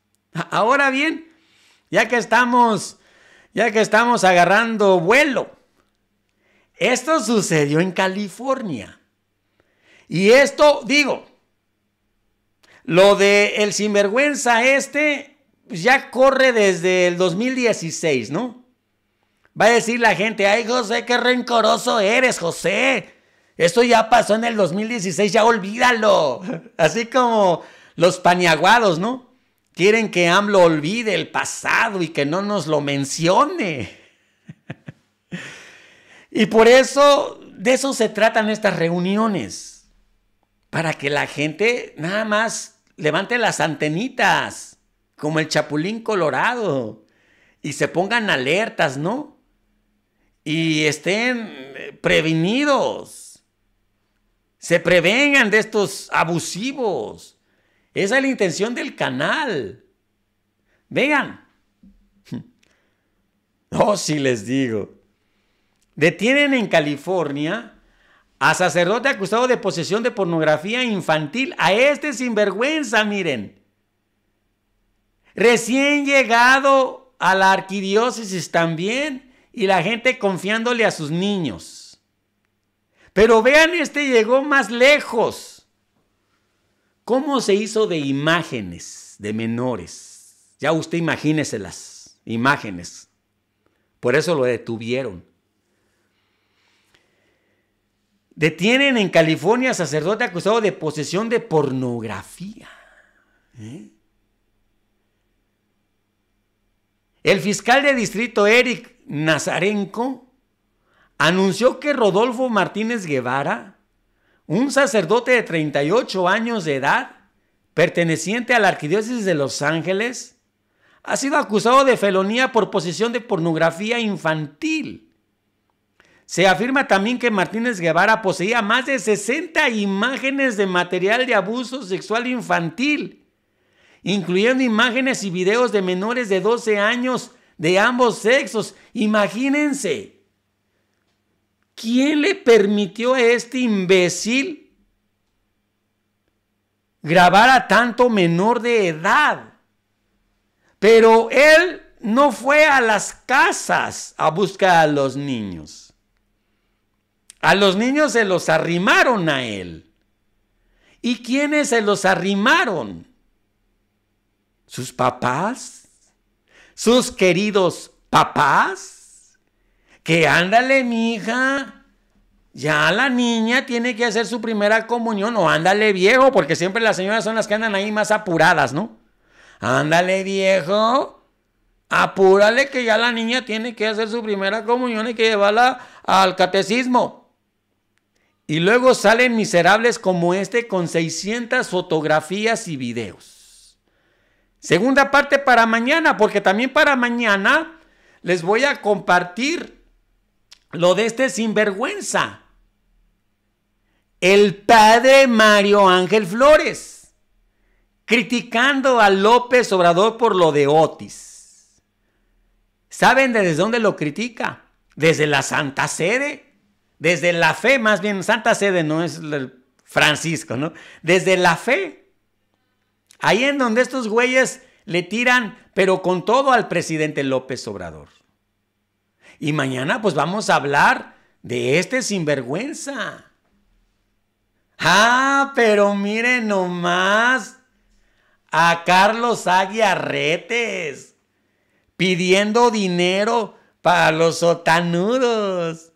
Ahora bien, ya que estamos, ya que estamos agarrando vuelo, esto sucedió en California. Y esto, digo, lo de el sinvergüenza este pues ya corre desde el 2016, ¿no? Va a decir la gente, ay José, qué rencoroso eres, José. Esto ya pasó en el 2016, ya olvídalo. Así como los paniaguados, ¿no? Quieren que AMLO olvide el pasado y que no nos lo mencione. y por eso, de eso se tratan estas reuniones. Para que la gente nada más levante las antenitas, como el chapulín colorado, y se pongan alertas, ¿no? y estén eh, prevenidos, se prevengan de estos abusivos. Esa es la intención del canal. Vean. Oh, si les digo. Detienen en California a sacerdote acusado de posesión de pornografía infantil. A este sinvergüenza, miren. Recién llegado a la arquidiócesis también y la gente confiándole a sus niños. Pero vean, este llegó más lejos. ¿Cómo se hizo de imágenes de menores? Ya usted imagínese las imágenes. Por eso lo detuvieron. Detienen en California a sacerdote acusado de posesión de pornografía. ¿Eh? El fiscal de distrito Eric Nazarenko anunció que Rodolfo Martínez Guevara, un sacerdote de 38 años de edad, perteneciente a la Arquidiócesis de Los Ángeles, ha sido acusado de felonía por posesión de pornografía infantil. Se afirma también que Martínez Guevara poseía más de 60 imágenes de material de abuso sexual infantil incluyendo imágenes y videos de menores de 12 años de ambos sexos. Imagínense. ¿Quién le permitió a este imbécil grabar a tanto menor de edad? Pero él no fue a las casas a buscar a los niños. A los niños se los arrimaron a él. ¿Y quiénes se los arrimaron? sus papás, sus queridos papás, que ándale, mi hija. Ya la niña tiene que hacer su primera comunión o ándale viejo, porque siempre las señoras son las que andan ahí más apuradas, ¿no? Ándale viejo, apúrale que ya la niña tiene que hacer su primera comunión y que llevarla al catecismo. Y luego salen miserables como este con 600 fotografías y videos. Segunda parte para mañana, porque también para mañana les voy a compartir lo de este sinvergüenza. El padre Mario Ángel Flores, criticando a López Obrador por lo de Otis. ¿Saben desde dónde lo critica? Desde la Santa Sede, desde la fe, más bien Santa Sede no es Francisco, ¿no? Desde la fe Ahí en donde estos güeyes le tiran, pero con todo al presidente López Obrador. Y mañana pues vamos a hablar de este sinvergüenza. Ah, pero miren nomás a Carlos Aguiarretes pidiendo dinero para los sotanudos.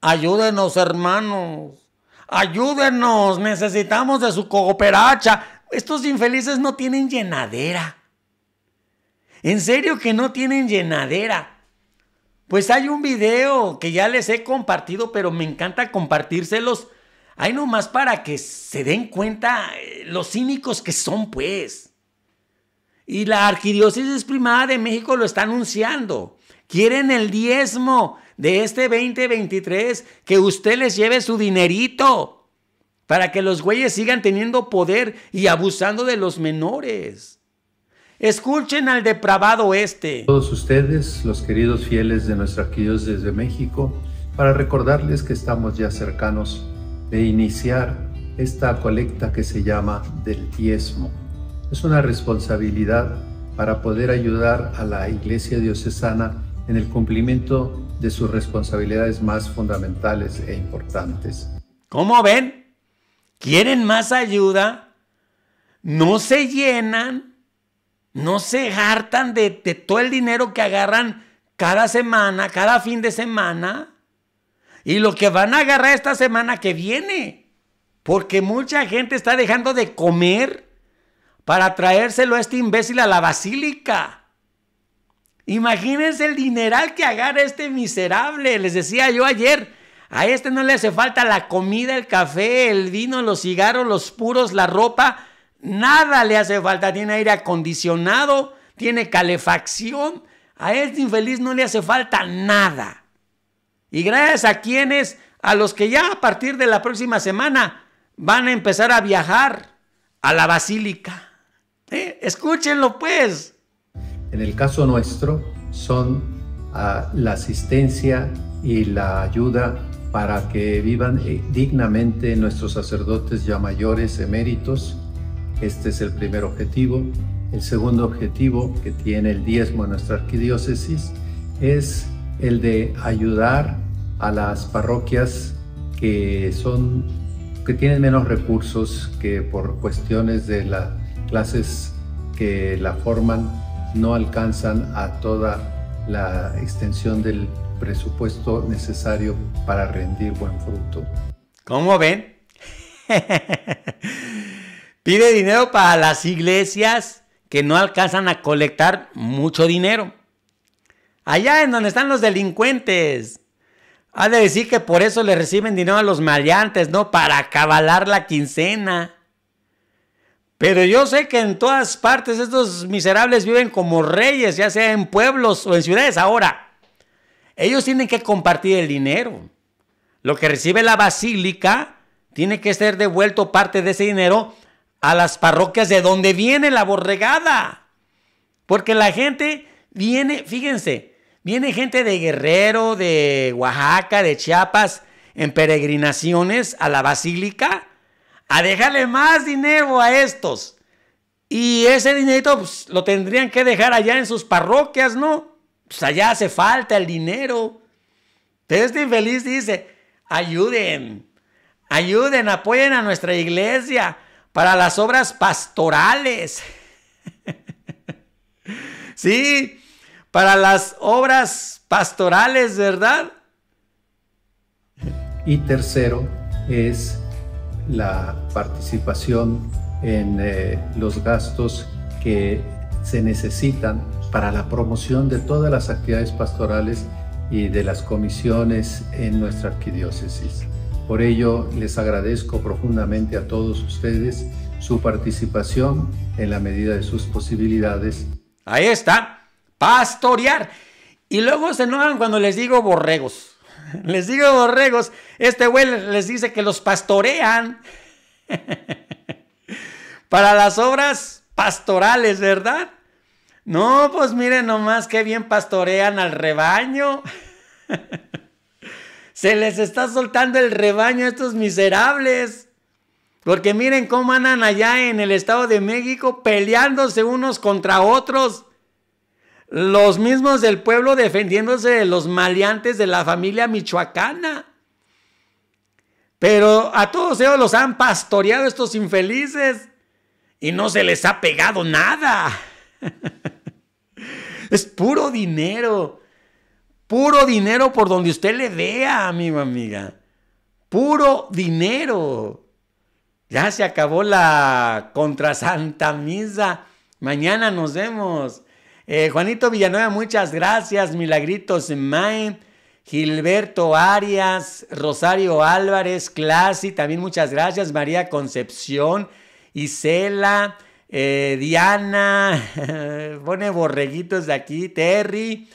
Ayúdenos, hermanos. Ayúdenos, necesitamos de su cooperacha. Estos infelices no tienen llenadera. En serio que no tienen llenadera. Pues hay un video que ya les he compartido, pero me encanta compartírselos. Hay nomás para que se den cuenta eh, los cínicos que son, pues. Y la Arquidiócesis Primada de México lo está anunciando. Quieren el diezmo de este 2023, que usted les lleve su dinerito para que los güeyes sigan teniendo poder y abusando de los menores. Escuchen al depravado este. Todos ustedes, los queridos fieles de nuestra Dios desde México, para recordarles que estamos ya cercanos de iniciar esta colecta que se llama del diezmo. Es una responsabilidad para poder ayudar a la Iglesia diocesana en el cumplimiento de sus responsabilidades más fundamentales e importantes. ¿Cómo ven? quieren más ayuda, no se llenan, no se hartan de, todo el dinero que agarran cada semana, cada fin de semana, y lo que van a agarrar esta semana que viene, porque mucha gente está dejando de comer para traérselo a este imbécil a la basílica. Imagínense el dineral que agarra este miserable. Les decía yo ayer, a este no le hace falta la comida, el café, el vino, los cigarros, los puros, la ropa. Nada le hace falta. Tiene aire acondicionado, tiene calefacción. A este infeliz no le hace falta nada. Y gracias a quienes, a los que ya a partir de la próxima semana van a empezar a viajar a la basílica. Escúchenlo pues. En el caso nuestro son ah, la asistencia y la ayuda para que vivan eh, dignamente nuestros sacerdotes ya mayores, eméritos. Este es el primer objetivo. El segundo objetivo que tiene el diezmo en nuestra arquidiócesis es el de ayudar a las parroquias que son que tienen menos recursos que por cuestiones de las clases que la forman no alcanzan a toda la extensión del presupuesto necesario para rendir buen fruto. ¿Cómo ven? Pide dinero para las iglesias que no alcanzan a colectar mucho dinero. Allá en donde están los delincuentes. Ha de decir que por eso le reciben dinero a los maleantes, ¿no? Para cabalar la quincena. Pero yo sé que en todas partes estos miserables viven como reyes, ya sea en pueblos o en ciudades ahora. Ellos tienen que compartir el dinero. Lo que recibe la basílica tiene que ser devuelto parte de ese dinero a las parroquias de donde viene la borregada. Porque la gente viene, fíjense, viene gente de Guerrero, de Oaxaca, de Chiapas, en peregrinaciones a la basílica, a dejarle más dinero a estos. Y ese dinerito pues, lo tendrían que dejar allá en sus parroquias, ¿no? Pues allá hace falta el dinero. Pero este infeliz dice, ayuden, ayuden, apoyen a nuestra iglesia para las obras pastorales. sí, para las obras pastorales, ¿verdad? Y tercero es la participación en eh, los gastos que se necesitan para la promoción de todas las actividades pastorales y de las comisiones en nuestra arquidiócesis. Por ello, les agradezco profundamente a todos ustedes su participación en la medida de sus posibilidades. Ahí está, pastorear. Y luego se enojan cuando les digo borregos. Les digo borregos. Este güey les dice que los pastorean. Para las obras pastorales, ¿verdad? No, pues miren nomás qué bien pastorean al rebaño. Se les está soltando el rebaño a estos miserables. Porque miren cómo andan allá en el Estado de México peleándose unos contra otros. Los mismos del pueblo defendiéndose de los maleantes de la familia michoacana. Pero a todos ellos los han pastoreado estos infelices y no se les ha pegado nada. Es puro dinero. Puro dinero por donde usted le vea, amigo, amiga. Puro dinero. Ya se acabó la contra Santa Misa. Mañana nos vemos. Eh, Juanito Villanueva, muchas gracias. Milagritos Mae, Gilberto Arias, Rosario Álvarez, Clasi, también muchas gracias. María Concepción, Isela, eh, Diana, pone borreguitos de aquí, Terry,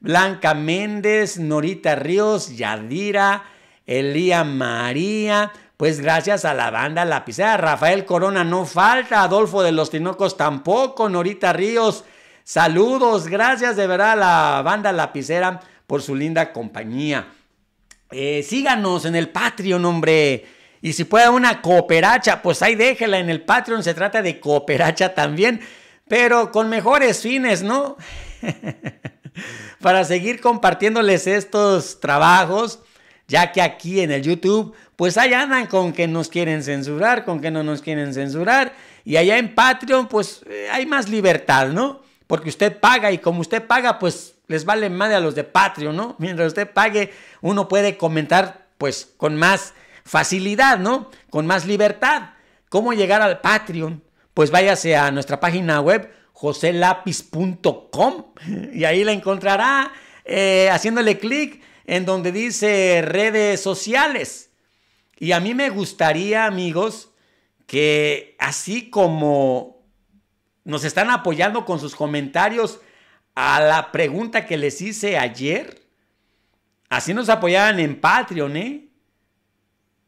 Blanca Méndez, Norita Ríos, Yadira, Elía María, pues gracias a la banda Lapicera, Rafael Corona no falta, Adolfo de los Tinocos tampoco, Norita Ríos, saludos, gracias de verdad a la banda Lapicera por su linda compañía. Eh, síganos en el Patreon, hombre. Y si puede una cooperacha, pues ahí déjela en el Patreon, se trata de cooperacha también, pero con mejores fines, ¿no? Para seguir compartiéndoles estos trabajos, ya que aquí en el YouTube, pues allá andan con que nos quieren censurar, con que no nos quieren censurar, y allá en Patreon, pues eh, hay más libertad, ¿no? Porque usted paga y como usted paga, pues les vale más a los de Patreon, ¿no? Mientras usted pague, uno puede comentar, pues, con más facilidad, ¿no? Con más libertad. ¿Cómo llegar al Patreon? Pues váyase a nuestra página web joselapis.com y ahí la encontrará eh, haciéndole clic en donde dice redes sociales. Y a mí me gustaría, amigos, que así como nos están apoyando con sus comentarios a la pregunta que les hice ayer, así nos apoyaban en Patreon, ¿eh?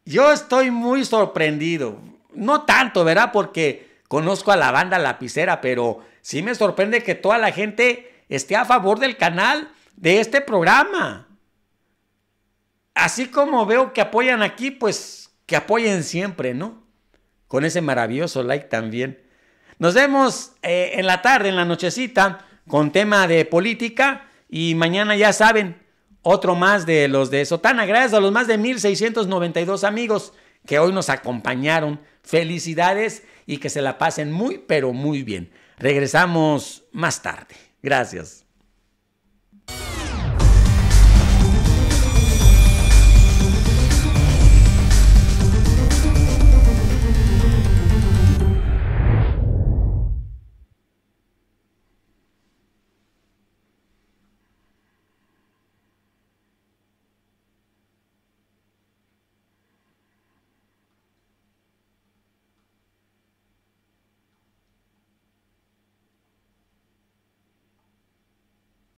Yo estoy muy sorprendido. No tanto, ¿verdad? Porque conozco a la banda lapicera, pero sí me sorprende que toda la gente esté a favor del canal, de este programa. Así como veo que apoyan aquí, pues que apoyen siempre, ¿no? Con ese maravilloso like también. Nos vemos eh, en la tarde, en la nochecita, con tema de política. Y mañana ya saben, otro más de los de Sotana. Gracias a los más de 1692 amigos que hoy nos acompañaron. Felicidades y que se la pasen muy, pero muy bien. Regresamos más tarde. Gracias.